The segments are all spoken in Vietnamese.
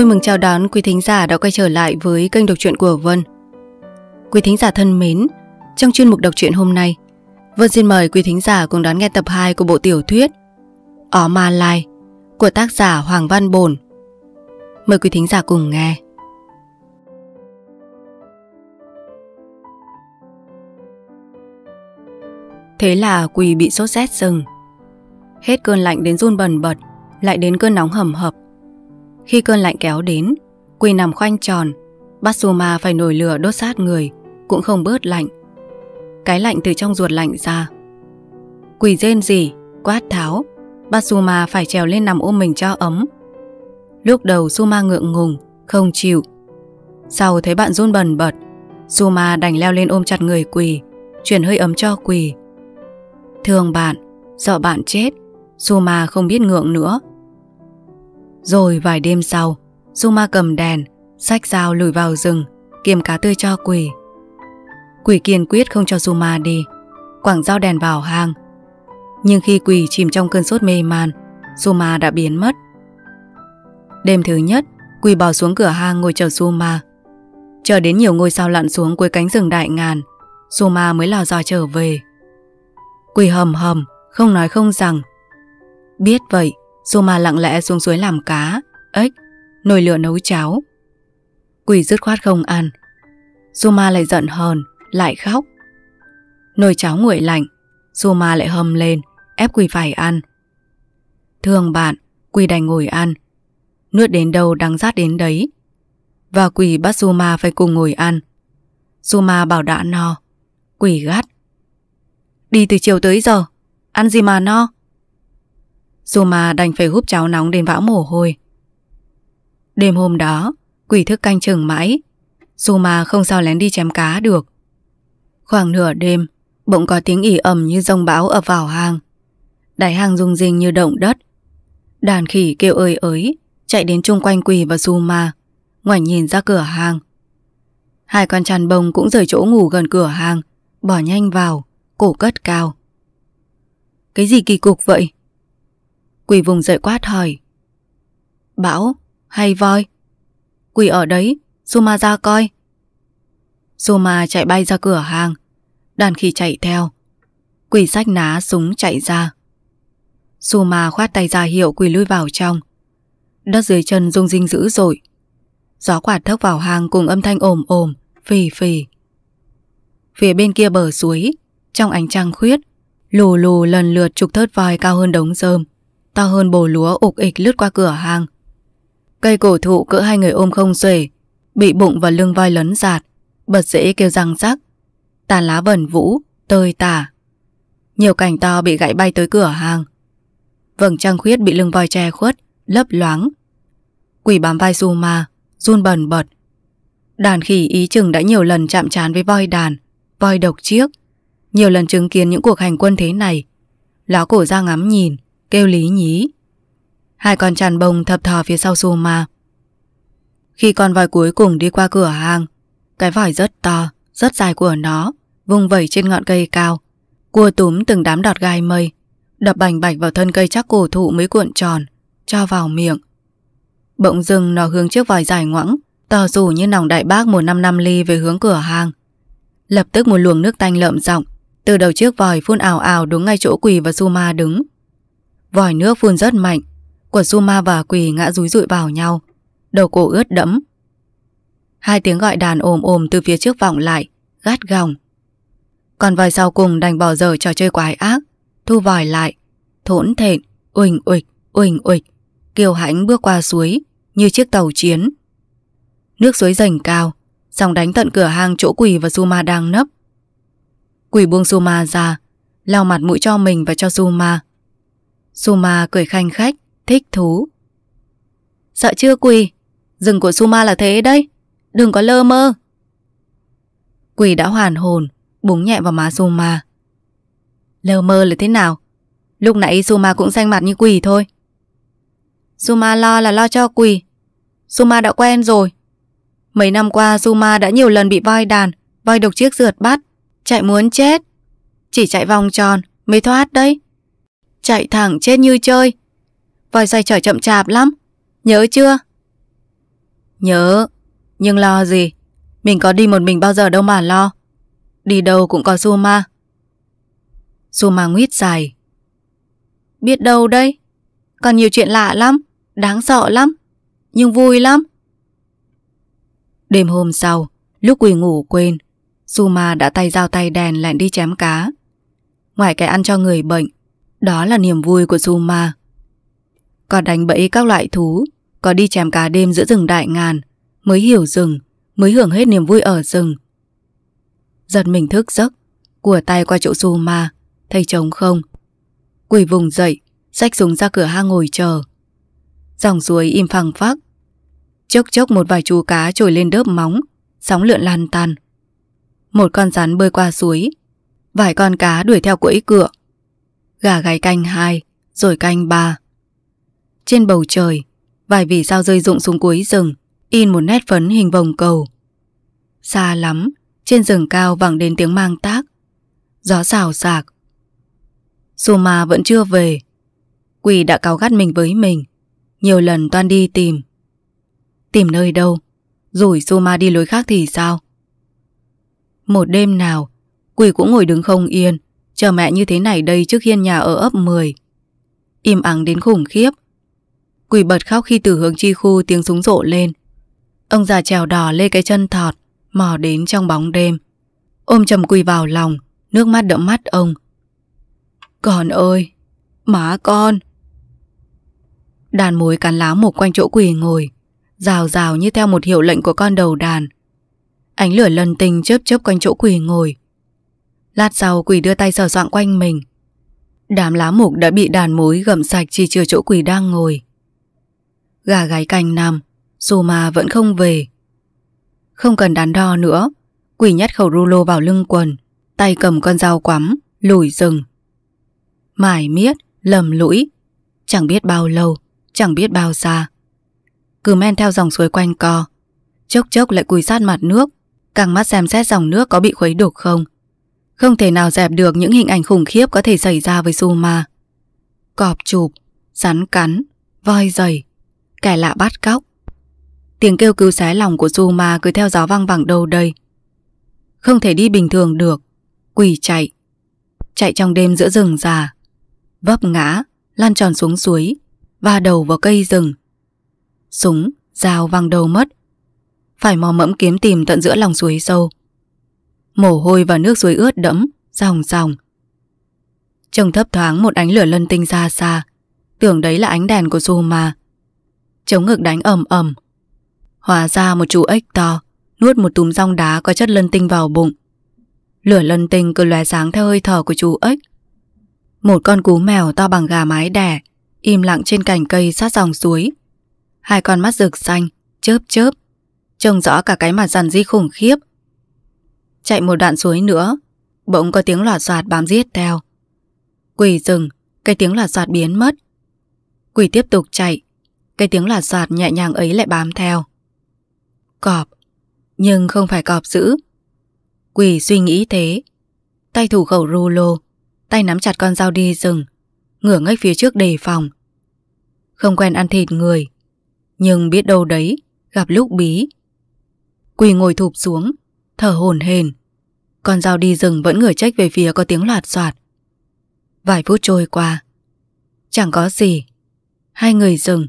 Vui mừng chào đón quý thính giả đã quay trở lại với kênh đọc truyện của Vân. Quý thính giả thân mến, trong chuyên mục đọc truyện hôm nay, Vân xin mời quý thính giả cùng đón nghe tập 2 của bộ tiểu thuyết Ó Ma Lai của tác giả Hoàng Văn Bồn. Mời quý thính giả cùng nghe. Thế là quỳ bị sốt rét rừng. Hết cơn lạnh đến run bần bật, lại đến cơn nóng hầm hập khi cơn lạnh kéo đến, quỳ nằm khoanh tròn, Batsuma phải nổi lửa đốt sát người, cũng không bớt lạnh. Cái lạnh từ trong ruột lạnh ra. Quỳ rên gì, quát tháo, Batsuma phải trèo lên nằm ôm mình cho ấm. Lúc đầu Suma ngượng ngùng, không chịu. Sau thấy bạn run bần bật, Suma đành leo lên ôm chặt người quỳ, chuyển hơi ấm cho quỳ. Thương bạn, sợ bạn chết, Suma không biết ngượng nữa, rồi vài đêm sau, Zuma cầm đèn, sách dao lùi vào rừng, kiếm cá tươi cho quỷ. Quỷ kiên quyết không cho Zuma đi, quảng dao đèn vào hang. Nhưng khi quỷ chìm trong cơn sốt mê man, Zuma đã biến mất. Đêm thứ nhất, quỷ bỏ xuống cửa hang ngồi chờ Zuma. Chờ đến nhiều ngôi sao lặn xuống cuối cánh rừng đại ngàn, Zuma mới lò dò trở về. Quỷ hầm hầm, không nói không rằng. Biết vậy, Soma lặng lẽ xuống suối làm cá, ếch, nồi lửa nấu cháo. Quỷ dứt khoát không ăn. Soma lại giận hờn, lại khóc. Nồi cháo nguội lạnh, Soma lại hầm lên, ép quỷ phải ăn. Thương bạn, quỷ đành ngồi ăn. Nuốt đến đâu đắng rát đến đấy. Và quỷ bắt Soma phải cùng ngồi ăn. Soma bảo đã no. Quỷ gắt. Đi từ chiều tới giờ, ăn gì mà no? Dù mà đành phải húp cháo nóng đến vã mồ hôi Đêm hôm đó Quỷ thức canh chừng mãi Dù mà không sao lén đi chém cá được Khoảng nửa đêm Bỗng có tiếng ỉ ẩm như rông bão ập vào hang Đại hang rung rinh như động đất Đàn khỉ kêu ơi ới Chạy đến chung quanh quỷ và Dù mà Ngoảnh nhìn ra cửa hang Hai con chăn bông cũng rời chỗ ngủ gần cửa hàng Bỏ nhanh vào Cổ cất cao Cái gì kỳ cục vậy Quỳ vùng dậy quát hỏi. Bão, hay voi? Quỳ ở đấy, Suma ra coi. Suma chạy bay ra cửa hàng. Đàn khỉ chạy theo. Quỳ sách ná súng chạy ra. Suma khoát tay ra hiệu quỳ lui vào trong. Đất dưới chân rung rinh dữ dội. Gió quạt thốc vào hàng cùng âm thanh ồm ồm, phì phì. Phía bên kia bờ suối, trong ánh trăng khuyết, lù lù lần lượt trục thớt voi cao hơn đống rơm to hơn bồ lúa ục ịch lướt qua cửa hàng. Cây cổ thụ cỡ hai người ôm không xuể, bị bụng và lưng voi lấn giạt, bật dễ kêu răng rắc. Tàn lá bẩn vũ, tơi tả. Nhiều cành to bị gãy bay tới cửa hàng. Vầng trăng khuyết bị lưng voi che khuất, lấp loáng. Quỷ bám vai su ma, run bần bật. Đàn khỉ ý chừng đã nhiều lần chạm trán với voi đàn, voi độc chiếc. Nhiều lần chứng kiến những cuộc hành quân thế này. Láo cổ ra ngắm nhìn, kêu lý nhí. Hai con tràn bông thập thò phía sau Suma. Khi con voi cuối cùng đi qua cửa hàng, cái vòi rất to, rất dài của nó, vùng vẩy trên ngọn cây cao. Cua túm từng đám đọt gai mây, đập bành bạch vào thân cây chắc cổ thụ mới cuộn tròn, cho vào miệng. Bỗng dưng nó hướng chiếc vòi dài ngoẵng, to dù như nòng đại bác một năm năm ly về hướng cửa hàng. Lập tức một luồng nước tanh lợm rộng từ đầu chiếc vòi phun ảo ảo đúng ngay chỗ quỳ và Suma đứng, Vòi nước phun rất mạnh Của Suma và Quỳ ngã rúi rụi vào nhau Đầu cổ ướt đẫm Hai tiếng gọi đàn ồm ồm từ phía trước vọng lại gát gòng Còn vòi sau cùng đành bỏ dở trò chơi quái ác Thu vòi lại Thốn thện, uỳnh uịch, uỳnh uịch Kiều hãnh bước qua suối Như chiếc tàu chiến Nước suối dành cao Sòng đánh tận cửa hang chỗ quỷ và Suma đang nấp Quỷ buông Suma ra lao mặt mũi cho mình và cho Suma Suma cười khanh khách, thích thú. Sợ chưa quỳ, rừng của Suma là thế đấy, đừng có lơ mơ. Quỳ đã hoàn hồn, búng nhẹ vào má Suma. Lơ mơ là thế nào? Lúc nãy Suma cũng xanh mặt như quỳ thôi. Suma lo là lo cho quỳ. Suma đã quen rồi. Mấy năm qua Suma đã nhiều lần bị voi đàn, voi độc chiếc rượt bắt, chạy muốn chết. Chỉ chạy vòng tròn mới thoát đấy chạy thẳng chết như chơi. Vòi xoay trở chậm chạp lắm, nhớ chưa? Nhớ, nhưng lo gì, mình có đi một mình bao giờ đâu mà lo. Đi đâu cũng có Suma. Suma nguyết dài. Biết đâu đây, còn nhiều chuyện lạ lắm, đáng sợ lắm, nhưng vui lắm. Đêm hôm sau, lúc quỳ ngủ quên, Suma đã tay dao tay đèn lẻn đi chém cá. Ngoài cái ăn cho người bệnh, đó là niềm vui của Zuma. Có đánh bẫy các loại thú, có đi chèm cá đêm giữa rừng đại ngàn, mới hiểu rừng, mới hưởng hết niềm vui ở rừng. Giật mình thức giấc, của tay qua chỗ Zuma, thấy trống không. Quỳ vùng dậy, xách súng ra cửa hang ngồi chờ. Dòng suối im phăng phắc. Chốc chốc một vài chú cá trồi lên đớp móng, sóng lượn lan tan. Một con rắn bơi qua suối, vài con cá đuổi theo quẫy cửa gà gáy canh hai rồi canh ba Trên bầu trời, vài vì sao rơi rụng xuống cuối rừng, in một nét phấn hình vòng cầu. Xa lắm, trên rừng cao vẳng đến tiếng mang tác. Gió xào xạc. Suma vẫn chưa về. Quỳ đã cáo gắt mình với mình. Nhiều lần toan đi tìm. Tìm nơi đâu? Rủi Suma đi lối khác thì sao? Một đêm nào, quỳ cũng ngồi đứng không yên, Chờ mẹ như thế này đây trước hiên nhà ở ấp 10 Im ắng đến khủng khiếp Quỷ bật khóc khi từ hướng chi khu tiếng súng rộ lên Ông già trèo đỏ lê cái chân thọt Mò đến trong bóng đêm Ôm chầm quỳ vào lòng Nước mắt đẫm mắt ông Con ơi Má con Đàn mối cắn lá một quanh chỗ quỳ ngồi Rào rào như theo một hiệu lệnh của con đầu đàn Ánh lửa lần tình chớp chớp quanh chỗ quỳ ngồi Lát sau quỷ đưa tay sờ soạn quanh mình Đám lá mục đã bị đàn mối gầm sạch chỉ trừ chỗ quỷ đang ngồi Gà gáy canh nằm Dù mà vẫn không về Không cần đắn đo nữa Quỷ nhét khẩu rulo vào lưng quần Tay cầm con dao quắm Lùi rừng Mải miết, lầm lũi Chẳng biết bao lâu, chẳng biết bao xa Cứ men theo dòng suối quanh co Chốc chốc lại cùi sát mặt nước Càng mắt xem xét dòng nước có bị khuấy đục không không thể nào dẹp được những hình ảnh khủng khiếp có thể xảy ra với Zuma. Cọp chụp, rắn cắn, voi dày, kẻ lạ bắt cóc. Tiếng kêu cứu xé lòng của Zuma cứ theo gió văng vẳng đâu đây. Không thể đi bình thường được, quỳ chạy. Chạy trong đêm giữa rừng già, vấp ngã, lan tròn xuống suối, va đầu vào cây rừng. Súng, dao văng đầu mất. Phải mò mẫm kiếm tìm tận giữa lòng suối sâu. Mồ hôi và nước suối ướt đẫm ròng ròng Trông thấp thoáng một ánh lửa lân tinh ra xa Tưởng đấy là ánh đèn của Du mà Chống ngực đánh ầm ầm Hóa ra một chú ếch to Nuốt một túm rong đá có chất lân tinh vào bụng Lửa lân tinh cứ lóe sáng theo hơi thở của chú ếch Một con cú mèo to bằng gà mái đẻ Im lặng trên cành cây sát dòng suối Hai con mắt rực xanh Chớp chớp Trông rõ cả cái mặt rằn di khủng khiếp Chạy một đoạn suối nữa Bỗng có tiếng loạt soạt bám giết theo Quỷ dừng Cái tiếng loạt soạt biến mất Quỷ tiếp tục chạy Cái tiếng loạt soạt nhẹ nhàng ấy lại bám theo Cọp Nhưng không phải cọp dữ Quỷ suy nghĩ thế Tay thủ khẩu rô lô Tay nắm chặt con dao đi rừng Ngửa ngách phía trước đề phòng Không quen ăn thịt người Nhưng biết đâu đấy Gặp lúc bí Quỳ ngồi thụp xuống Thở hồn hền con dao đi rừng vẫn ngửa trách về phía có tiếng loạt soạt. Vài phút trôi qua, chẳng có gì. Hai người rừng.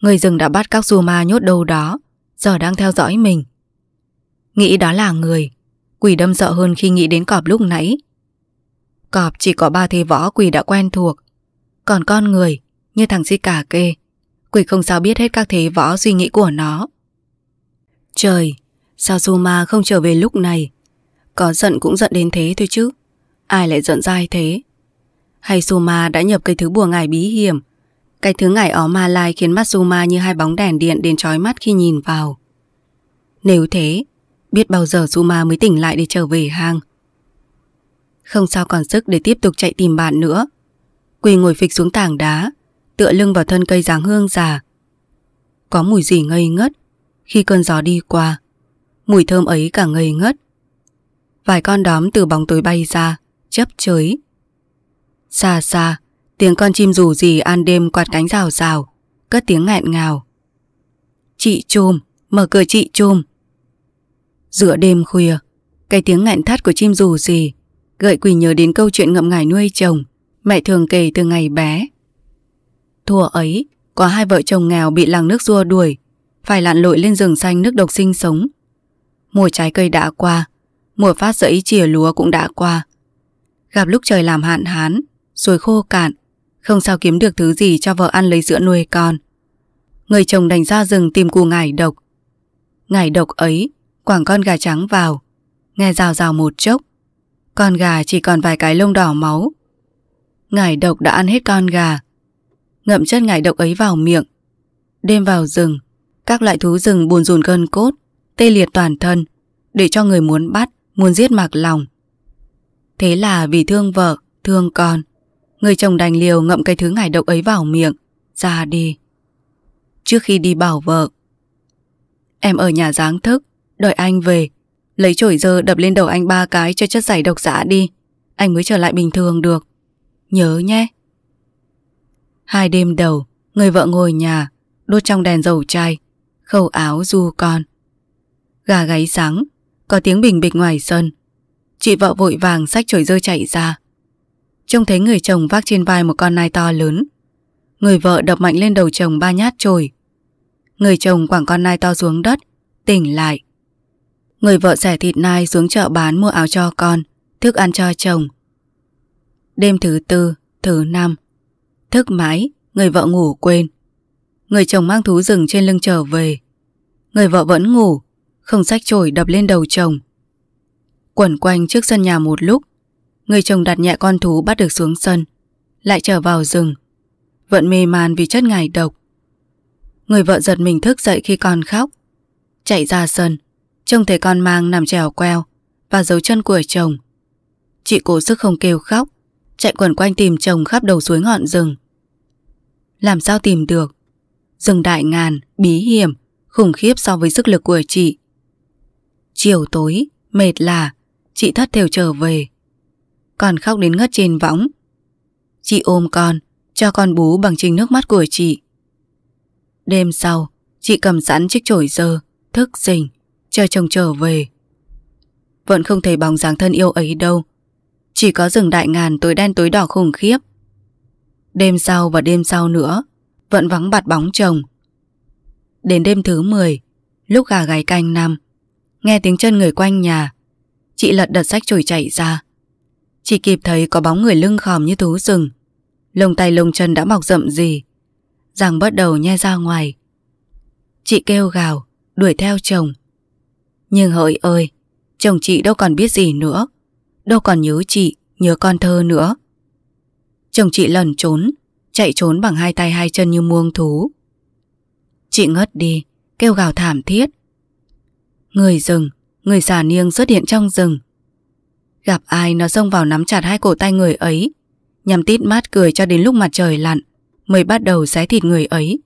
Người rừng đã bắt các dù ma nhốt đâu đó, giờ đang theo dõi mình. Nghĩ đó là người, quỷ đâm sợ hơn khi nghĩ đến cọp lúc nãy. Cọp chỉ có ba thế võ quỷ đã quen thuộc. Còn con người, như thằng di cả kê, quỷ không sao biết hết các thế võ suy nghĩ của nó. Trời, sao Zuma không trở về lúc này? Có giận cũng giận đến thế thôi chứ Ai lại giận dai thế Hay Suma đã nhập cái thứ bùa ngải bí hiểm Cái thứ ngải ó ma lai khiến mắt Suma như hai bóng đèn điện đến trói mắt khi nhìn vào Nếu thế Biết bao giờ Suma mới tỉnh lại để trở về hang Không sao còn sức để tiếp tục chạy tìm bạn nữa Quỳ ngồi phịch xuống tảng đá Tựa lưng vào thân cây dáng hương già Có mùi gì ngây ngất Khi cơn gió đi qua Mùi thơm ấy cả ngây ngất Vài con đóm từ bóng tối bay ra Chấp chới Xa xa Tiếng con chim rủ gì an đêm quạt cánh rào rào Cất tiếng nghẹn ngào Chị chùm Mở cửa chị chùm Giữa đêm khuya Cái tiếng nghẹn thắt của chim rù gì Gợi quỷ nhớ đến câu chuyện ngậm ngải nuôi chồng Mẹ thường kể từ ngày bé Thùa ấy Có hai vợ chồng nghèo bị làng nước rua đuổi Phải lặn lội lên rừng xanh nước độc sinh sống Mùa trái cây đã qua mùa phát rẫy chìa lúa cũng đã qua. Gặp lúc trời làm hạn hán, rồi khô cạn, không sao kiếm được thứ gì cho vợ ăn lấy sữa nuôi con. Người chồng đành ra rừng tìm cù ngải độc. Ngải độc ấy, quảng con gà trắng vào, nghe rào rào một chốc. Con gà chỉ còn vài cái lông đỏ máu. Ngải độc đã ăn hết con gà. Ngậm chất ngải độc ấy vào miệng. Đêm vào rừng, các loại thú rừng buồn rùn cơn cốt, tê liệt toàn thân, để cho người muốn bắt muốn giết Mạc Lòng. Thế là vì thương vợ, thương con, người chồng đành liều ngậm cái thứ ngải độc ấy vào miệng, ra đi. Trước khi đi bảo vợ, em ở nhà giáng thức, đợi anh về, lấy chổi dơ đập lên đầu anh ba cái cho chất giải độc giả đi, anh mới trở lại bình thường được. Nhớ nhé. Hai đêm đầu, người vợ ngồi nhà, đốt trong đèn dầu chai, khẩu áo du con. Gà gáy sáng, có tiếng bình bịch ngoài sân Chị vợ vội vàng xách chổi rơi chạy ra Trông thấy người chồng vác trên vai một con nai to lớn Người vợ đập mạnh lên đầu chồng ba nhát chổi, Người chồng quẳng con nai to xuống đất Tỉnh lại Người vợ xẻ thịt nai xuống chợ bán mua áo cho con Thức ăn cho chồng Đêm thứ tư, thứ năm Thức mãi, người vợ ngủ quên Người chồng mang thú rừng trên lưng trở về Người vợ vẫn ngủ không sách chổi đập lên đầu chồng. Quẩn quanh trước sân nhà một lúc, người chồng đặt nhẹ con thú bắt được xuống sân, lại trở vào rừng, vẫn mê man vì chất ngải độc. Người vợ giật mình thức dậy khi con khóc, chạy ra sân, trông thấy con mang nằm trèo queo và dấu chân của chồng. Chị cố sức không kêu khóc, chạy quẩn quanh tìm chồng khắp đầu suối ngọn rừng. Làm sao tìm được? Rừng đại ngàn, bí hiểm, khủng khiếp so với sức lực của chị. Chiều tối, mệt là Chị thất đều trở về Còn khóc đến ngất trên võng Chị ôm con Cho con bú bằng chính nước mắt của chị Đêm sau Chị cầm sẵn chiếc chổi dơ Thức rình Chờ chồng trở về Vẫn không thấy bóng dáng thân yêu ấy đâu Chỉ có rừng đại ngàn tối đen tối đỏ khủng khiếp Đêm sau và đêm sau nữa Vẫn vắng bạt bóng chồng Đến đêm thứ 10 Lúc gà gáy canh năm Nghe tiếng chân người quanh nhà Chị lật đật sách chổi chạy ra chị kịp thấy có bóng người lưng khòm như thú rừng Lông tay lông chân đã mọc rậm gì Giang bắt đầu nhe ra ngoài Chị kêu gào Đuổi theo chồng Nhưng hỡi ơi Chồng chị đâu còn biết gì nữa Đâu còn nhớ chị Nhớ con thơ nữa Chồng chị lần trốn Chạy trốn bằng hai tay hai chân như muông thú Chị ngất đi Kêu gào thảm thiết Người rừng, người già niêng xuất hiện trong rừng. Gặp ai nó xông vào nắm chặt hai cổ tay người ấy, nhằm tít mát cười cho đến lúc mặt trời lặn, mới bắt đầu xé thịt người ấy.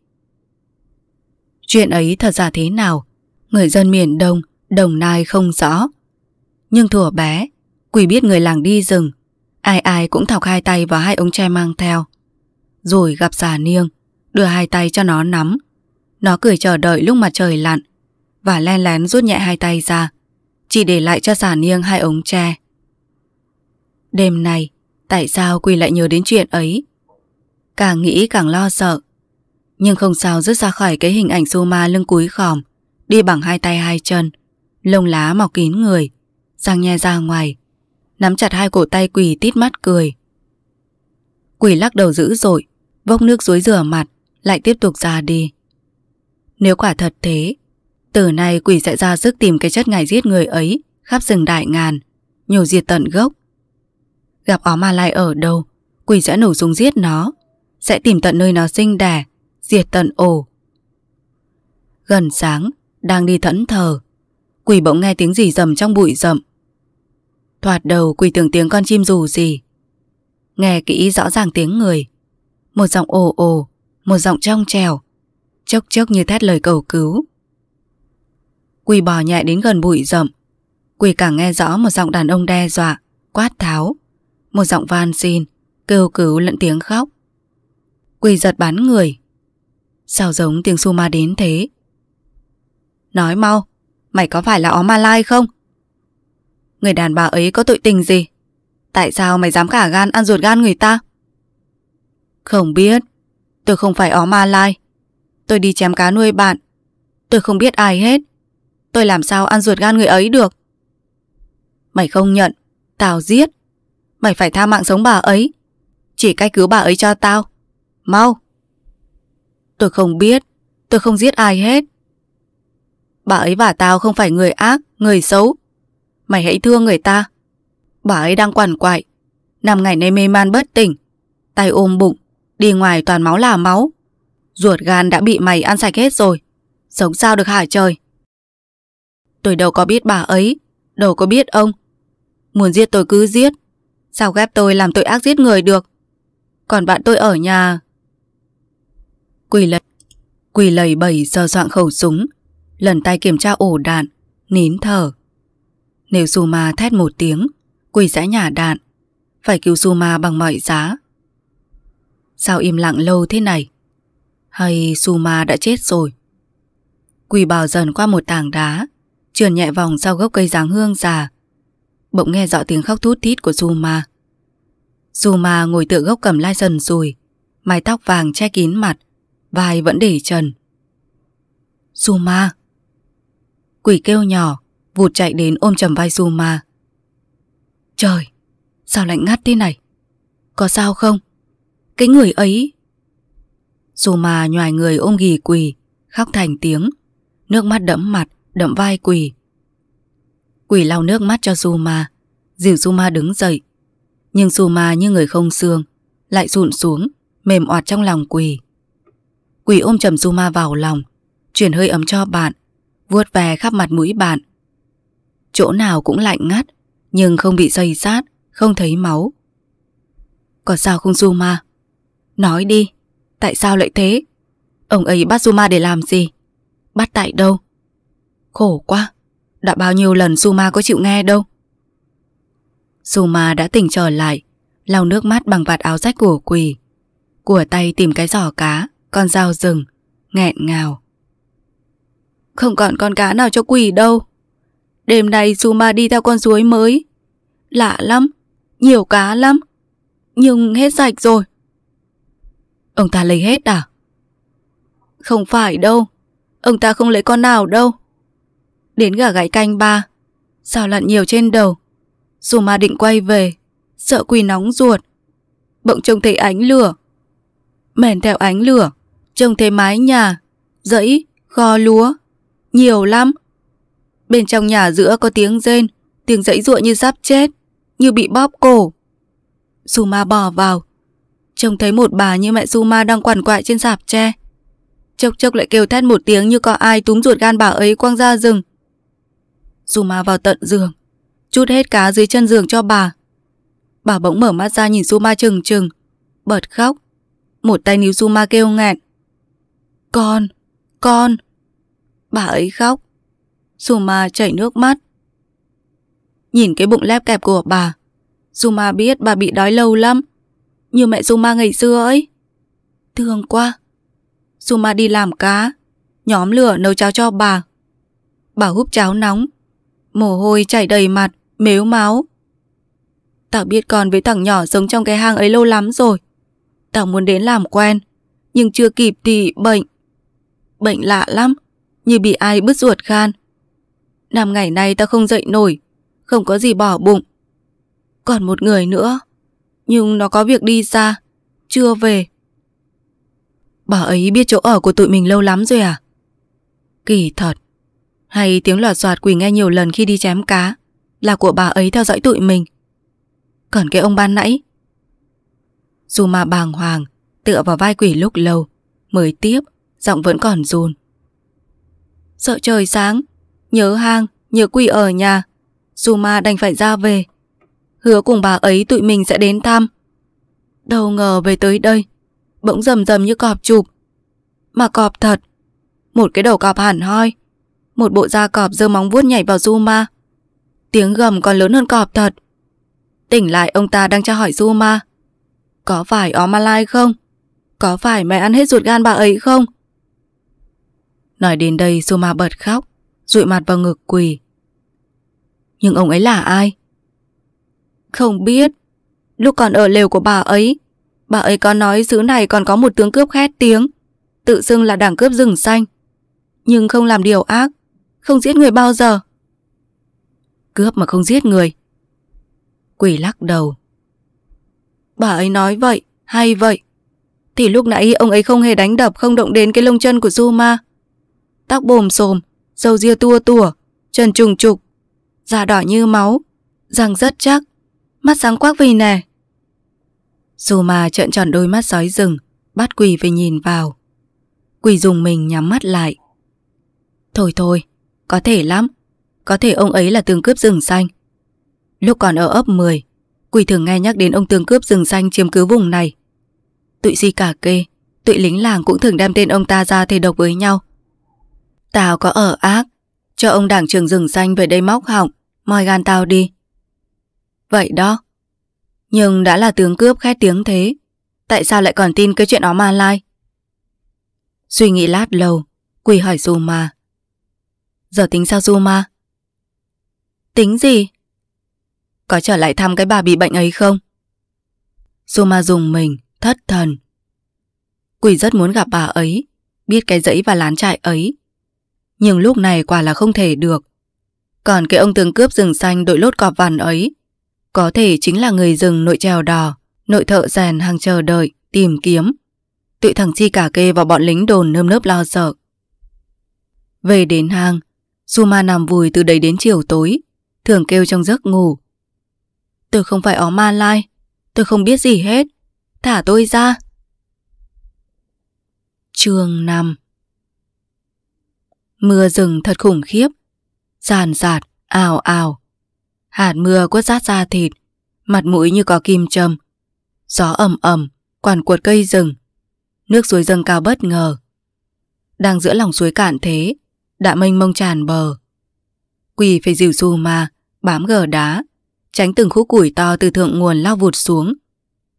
Chuyện ấy thật ra thế nào, người dân miền Đông, Đồng Nai không rõ. Nhưng thủa bé, quỷ biết người làng đi rừng, ai ai cũng thọc hai tay vào hai ống tre mang theo. Rồi gặp già niêng, đưa hai tay cho nó nắm. Nó cười chờ đợi lúc mặt trời lặn, và len lén rút nhẹ hai tay ra, chỉ để lại cho giả niêng hai ống tre. Đêm này, tại sao Quỳ lại nhớ đến chuyện ấy? Càng nghĩ càng lo sợ, nhưng không sao rút ra khỏi cái hình ảnh su ma lưng cúi khòm, đi bằng hai tay hai chân, lông lá mọc kín người, răng nhe ra ngoài, nắm chặt hai cổ tay Quỳ tít mắt cười. Quỳ lắc đầu dữ dội, vốc nước suối rửa mặt, lại tiếp tục ra đi. Nếu quả thật thế, từ nay quỷ sẽ ra sức tìm cái chất ngài giết người ấy khắp rừng đại ngàn, nhổ diệt tận gốc. Gặp ó ma lai ở đâu, quỷ sẽ nổ súng giết nó, sẽ tìm tận nơi nó sinh đẻ, diệt tận ổ. Gần sáng, đang đi thẫn thờ, quỷ bỗng nghe tiếng gì rầm trong bụi rậm. Thoạt đầu quỷ tưởng tiếng con chim dù gì. Nghe kỹ rõ ràng tiếng người. Một giọng ồ ồ, một giọng trong trèo, chốc chốc như thét lời cầu cứu. Quỳ bò nhẹ đến gần bụi rậm Quỳ càng nghe rõ một giọng đàn ông đe dọa Quát tháo Một giọng van xin Kêu cứu lẫn tiếng khóc Quỳ giật bắn người Sao giống tiếng su ma đến thế Nói mau Mày có phải là ó ma lai không Người đàn bà ấy có tội tình gì Tại sao mày dám cả gan ăn ruột gan người ta Không biết Tôi không phải ó ma lai Tôi đi chém cá nuôi bạn Tôi không biết ai hết Tôi làm sao ăn ruột gan người ấy được Mày không nhận Tao giết Mày phải tha mạng sống bà ấy Chỉ cách cứu bà ấy cho tao Mau Tôi không biết Tôi không giết ai hết Bà ấy và tao không phải người ác Người xấu Mày hãy thương người ta Bà ấy đang quằn quại Nằm ngày nay mê man bất tỉnh Tay ôm bụng Đi ngoài toàn máu là máu Ruột gan đã bị mày ăn sạch hết rồi Sống sao được hả trời Tôi đâu có biết bà ấy Đâu có biết ông Muốn giết tôi cứ giết Sao ghép tôi làm tội ác giết người được Còn bạn tôi ở nhà Quỳ lầy Quỳ lầy bầy sờ soạn khẩu súng Lần tay kiểm tra ổ đạn Nín thở Nếu Suma thét một tiếng Quỳ sẽ nhả đạn Phải cứu Suma bằng mọi giá Sao im lặng lâu thế này Hay Suma đã chết rồi Quỳ bào dần qua một tảng đá Trườn nhẹ vòng sau gốc cây giáng hương già Bỗng nghe rõ tiếng khóc thút thít của Zuma Zuma ngồi tựa gốc cầm lai sần sùi Mái tóc vàng che kín mặt Vai vẫn để trần Zuma Quỷ kêu nhỏ Vụt chạy đến ôm chầm vai Zuma Trời Sao lạnh ngắt thế này Có sao không Cái người ấy Zuma nhòi người ôm ghì quỳ Khóc thành tiếng Nước mắt đẫm mặt đậm vai quỷ. Quỷ lau nước mắt cho Zuma, dìu Zuma đứng dậy. Nhưng Zuma như người không xương, lại rụn xuống, mềm oạt trong lòng quỷ. Quỷ ôm chầm Zuma vào lòng, chuyển hơi ấm cho bạn, vuốt về khắp mặt mũi bạn. Chỗ nào cũng lạnh ngắt, nhưng không bị dây sát, không thấy máu. Có sao không Zuma? Nói đi, tại sao lại thế? Ông ấy bắt Zuma để làm gì? Bắt tại đâu? Khổ quá Đã bao nhiêu lần Suma có chịu nghe đâu Suma đã tỉnh trở lại lau nước mắt bằng vạt áo rách của quỳ Của tay tìm cái giỏ cá Con dao rừng Nghẹn ngào Không còn con cá nào cho quỳ đâu Đêm nay Suma đi theo con suối mới Lạ lắm Nhiều cá lắm Nhưng hết sạch rồi Ông ta lấy hết à Không phải đâu Ông ta không lấy con nào đâu Đến gà gáy canh ba Sao lặn nhiều trên đầu Dù mà định quay về Sợ quỳ nóng ruột Bỗng trông thấy ánh lửa Mèn theo ánh lửa Trông thấy mái nhà Dãy, kho lúa Nhiều lắm Bên trong nhà giữa có tiếng rên Tiếng dãy ruộng như sắp chết Như bị bóp cổ Suma bò vào Trông thấy một bà như mẹ Suma đang quằn quại trên sạp tre Chốc chốc lại kêu thét một tiếng như có ai túm ruột gan bà ấy quăng ra rừng Suma vào tận giường Chút hết cá dưới chân giường cho bà Bà bỗng mở mắt ra nhìn Suma trừng trừng Bật khóc Một tay níu Suma kêu nghẹn. Con, con Bà ấy khóc Suma chảy nước mắt Nhìn cái bụng lép kẹp của bà Suma biết bà bị đói lâu lắm Như mẹ Suma ngày xưa ấy Thương quá Suma đi làm cá Nhóm lửa nấu cháo cho bà Bà húp cháo nóng Mồ hôi chảy đầy mặt, mếu máu. Tao biết con với thằng nhỏ sống trong cái hang ấy lâu lắm rồi. Tao muốn đến làm quen, nhưng chưa kịp thì bệnh. Bệnh lạ lắm, như bị ai bứt ruột khan. Năm ngày nay tao không dậy nổi, không có gì bỏ bụng. Còn một người nữa, nhưng nó có việc đi xa, chưa về. Bà ấy biết chỗ ở của tụi mình lâu lắm rồi à? Kỳ thật, hay tiếng lọt soạt quỷ nghe nhiều lần khi đi chém cá là của bà ấy theo dõi tụi mình. Còn cái ông ban nãy Dù mà bàng hoàng Tựa vào vai quỷ lúc lâu Mới tiếp Giọng vẫn còn run Sợ trời sáng Nhớ hang Nhớ quỷ ở nhà Dù mà đành phải ra về Hứa cùng bà ấy tụi mình sẽ đến thăm Đâu ngờ về tới đây Bỗng rầm rầm như cọp chụp Mà cọp thật Một cái đầu cọp hẳn hoi một bộ da cọp giơ móng vuốt nhảy vào Zuma. Tiếng gầm còn lớn hơn cọp thật. Tỉnh lại ông ta đang tra hỏi Zuma. Có phải ó Malai không? Có phải mẹ ăn hết ruột gan bà ấy không? Nói đến đây Zuma bật khóc, rụi mặt vào ngực quỳ. Nhưng ông ấy là ai? Không biết. Lúc còn ở lều của bà ấy, bà ấy có nói xứ này còn có một tướng cướp khét tiếng, tự xưng là đảng cướp rừng xanh. Nhưng không làm điều ác, không giết người bao giờ. Cướp mà không giết người. Quỷ lắc đầu. Bà ấy nói vậy, hay vậy. Thì lúc nãy ông ấy không hề đánh đập không động đến cái lông chân của Zuma. Tóc bồm xồm, dâu ria tua tủa, chân trùng trục, da đỏ như máu, răng rất chắc, mắt sáng quắc vì nè. Zuma trợn tròn đôi mắt sói rừng, bắt quỷ về nhìn vào. Quỷ dùng mình nhắm mắt lại. Thôi thôi, có thể lắm Có thể ông ấy là tướng cướp rừng xanh Lúc còn ở ấp 10 Quỳ thường nghe nhắc đến ông tướng cướp rừng xanh chiếm cứ vùng này Tụi di cả kê Tụi lính làng cũng thường đem tên ông ta ra thề độc với nhau Tao có ở ác Cho ông đảng trường rừng xanh về đây móc họng Moi gan tao đi Vậy đó Nhưng đã là tướng cướp khét tiếng thế Tại sao lại còn tin cái chuyện đó ma lai Suy nghĩ lát lâu Quỳ hỏi dù mà Giờ tính sao Zuma? Tính gì? Có trở lại thăm cái bà bị bệnh ấy không? Zuma dùng mình, thất thần. Quỷ rất muốn gặp bà ấy, biết cái dãy và lán trại ấy. Nhưng lúc này quả là không thể được. Còn cái ông tướng cướp rừng xanh đội lốt cọp vằn ấy, có thể chính là người rừng nội trèo đò, nội thợ rèn hàng chờ đợi, tìm kiếm. Tụi thằng Chi cả kê và bọn lính đồn nơm nớp lo sợ. Về đến hang, Suma nằm vùi từ đầy đến chiều tối, thường kêu trong giấc ngủ. Tôi không phải ó ma lai, tôi không biết gì hết, thả tôi ra. Trường 5 Mưa rừng thật khủng khiếp, giàn giạt, ào ào. Hạt mưa quất rát da thịt, mặt mũi như có kim châm. Gió ẩm ẩm, quản cuột cây rừng. Nước suối dâng cao bất ngờ. Đang giữa lòng suối cạn thế, đã mênh mông tràn bờ. Quỳ phải dìu dù mà, bám gờ đá, tránh từng khúc củi to từ thượng nguồn lao vụt xuống,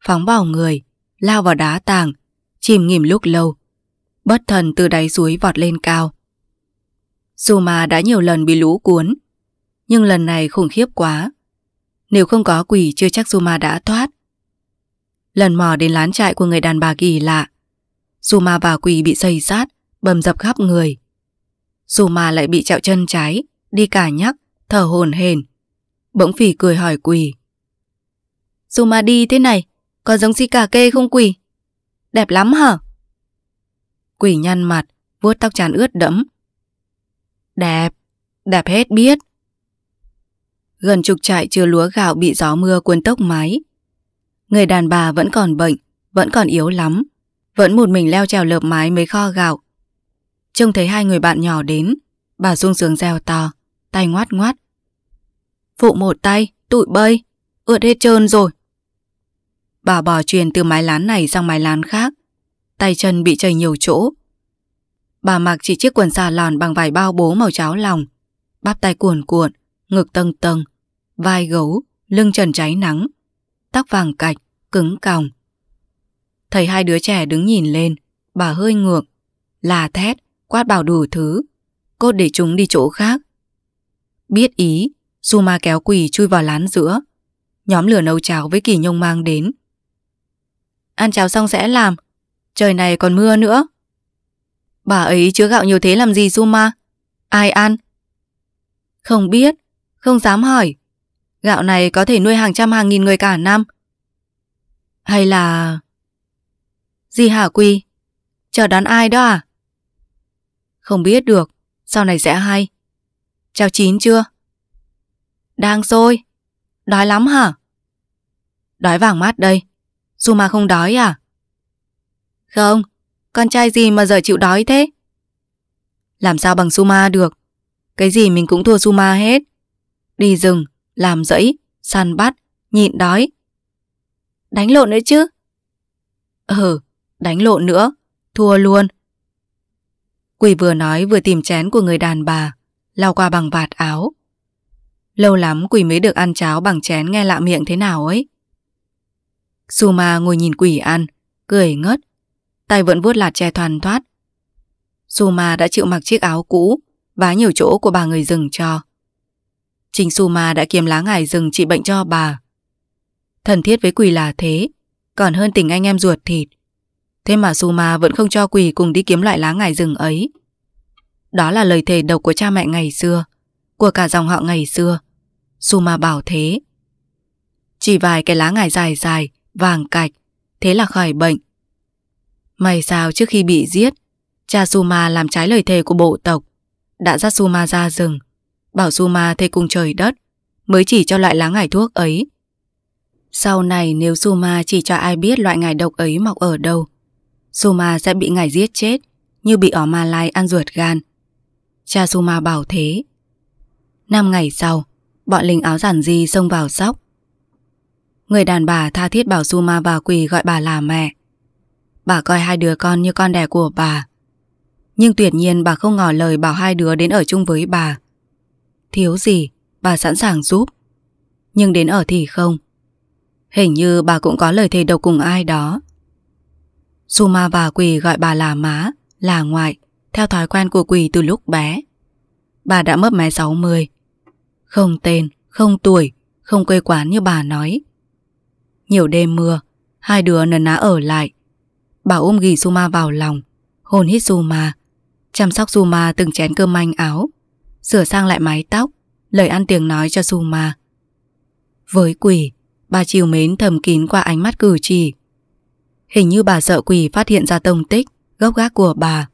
phóng vào người, lao vào đá tàng, chìm nghỉm lúc lâu, bất thần từ đáy suối vọt lên cao. Dù mà đã nhiều lần bị lũ cuốn, nhưng lần này khủng khiếp quá. Nếu không có quỷ chưa chắc Zuma đã thoát. Lần mò đến lán trại của người đàn bà kỳ lạ, Zuma và quỷ bị dây sát, bầm dập khắp người. Dù mà lại bị chạo chân trái, đi cả nhắc, thở hồn hền. Bỗng phỉ cười hỏi quỳ. Dù mà đi thế này, có giống si cà kê không quỳ? Đẹp lắm hả? Quỳ nhăn mặt, vuốt tóc tràn ướt đẫm. Đẹp, đẹp hết biết. Gần chục trại chưa lúa gạo bị gió mưa cuốn tốc mái. Người đàn bà vẫn còn bệnh, vẫn còn yếu lắm. Vẫn một mình leo trèo lợp mái mấy kho gạo, Trông thấy hai người bạn nhỏ đến, bà rung giường reo to, tay ngoát ngoát. Phụ một tay, tụi bơi, ướt hết trơn rồi. Bà bò truyền từ mái lán này sang mái lán khác, tay chân bị chảy nhiều chỗ. Bà mặc chỉ chiếc quần xà lòn bằng vải bao bố màu cháo lòng, bắp tay cuồn cuộn, ngực tầng tầng, vai gấu, lưng trần cháy nắng, tóc vàng cạch, cứng còng. Thấy hai đứa trẻ đứng nhìn lên, bà hơi ngược, là thét, quát bảo đủ thứ, cốt để chúng đi chỗ khác. Biết ý, Suma kéo quỳ chui vào lán giữa. Nhóm lửa nấu cháo với kỳ nhông mang đến. Ăn cháo xong sẽ làm, trời này còn mưa nữa. Bà ấy chứa gạo nhiều thế làm gì Suma? Ai ăn? Không biết, không dám hỏi. Gạo này có thể nuôi hàng trăm hàng nghìn người cả năm. Hay là... Gì hả Quy? Chờ đón ai đó à? Không biết được, sau này sẽ hay. Chào chín chưa? Đang rồi. Đói lắm hả? Đói vàng mát đây. Dù mà không đói à? Không, con trai gì mà giờ chịu đói thế? Làm sao bằng Suma được? Cái gì mình cũng thua Suma hết. Đi rừng, làm rẫy, săn bắt, nhịn đói. Đánh lộn nữa chứ? Ừ, đánh lộn nữa, thua luôn, Quỷ vừa nói vừa tìm chén của người đàn bà, lau qua bằng vạt áo. Lâu lắm quỷ mới được ăn cháo bằng chén nghe lạ miệng thế nào ấy. Suma ngồi nhìn quỷ ăn, cười ngất, tay vẫn vuốt lạt che thoàn thoát. Suma đã chịu mặc chiếc áo cũ, vá nhiều chỗ của bà người rừng cho. Trình Suma đã kiếm lá ngải rừng trị bệnh cho bà. Thần thiết với quỷ là thế, còn hơn tình anh em ruột thịt. Thế mà Suma vẫn không cho quỷ cùng đi kiếm loại lá ngải rừng ấy. Đó là lời thề độc của cha mẹ ngày xưa, của cả dòng họ ngày xưa. Suma bảo thế. Chỉ vài cái lá ngải dài dài, vàng cạch, thế là khỏi bệnh. May sao trước khi bị giết, cha Suma làm trái lời thề của bộ tộc, đã dắt Suma ra rừng, bảo Suma thề cùng trời đất, mới chỉ cho loại lá ngải thuốc ấy. Sau này nếu Suma chỉ cho ai biết loại ngải độc ấy mọc ở đâu, Suma sẽ bị ngài giết chết như bị ở Malai ăn ruột gan. Cha Suma bảo thế. Năm ngày sau, bọn lính áo giản di xông vào sóc. Người đàn bà tha thiết bảo Suma và quỳ gọi bà là mẹ. Bà coi hai đứa con như con đẻ của bà. Nhưng tuyệt nhiên bà không ngỏ lời bảo hai đứa đến ở chung với bà. Thiếu gì, bà sẵn sàng giúp. Nhưng đến ở thì không. Hình như bà cũng có lời thề độc cùng ai đó dù mà bà quỳ gọi bà là má, là ngoại, theo thói quen của quỳ từ lúc bé. Bà đã mất mé 60. Không tên, không tuổi, không quê quán như bà nói. Nhiều đêm mưa, hai đứa nần ná ở lại. Bà ôm ghì Suma vào lòng, hôn hít Suma, chăm sóc Suma từng chén cơm manh áo, sửa sang lại mái tóc, lời ăn tiếng nói cho Suma. Với quỷ, bà chiều mến thầm kín qua ánh mắt cử chỉ, Hình như bà sợ quỷ phát hiện ra tông tích, gốc gác của bà.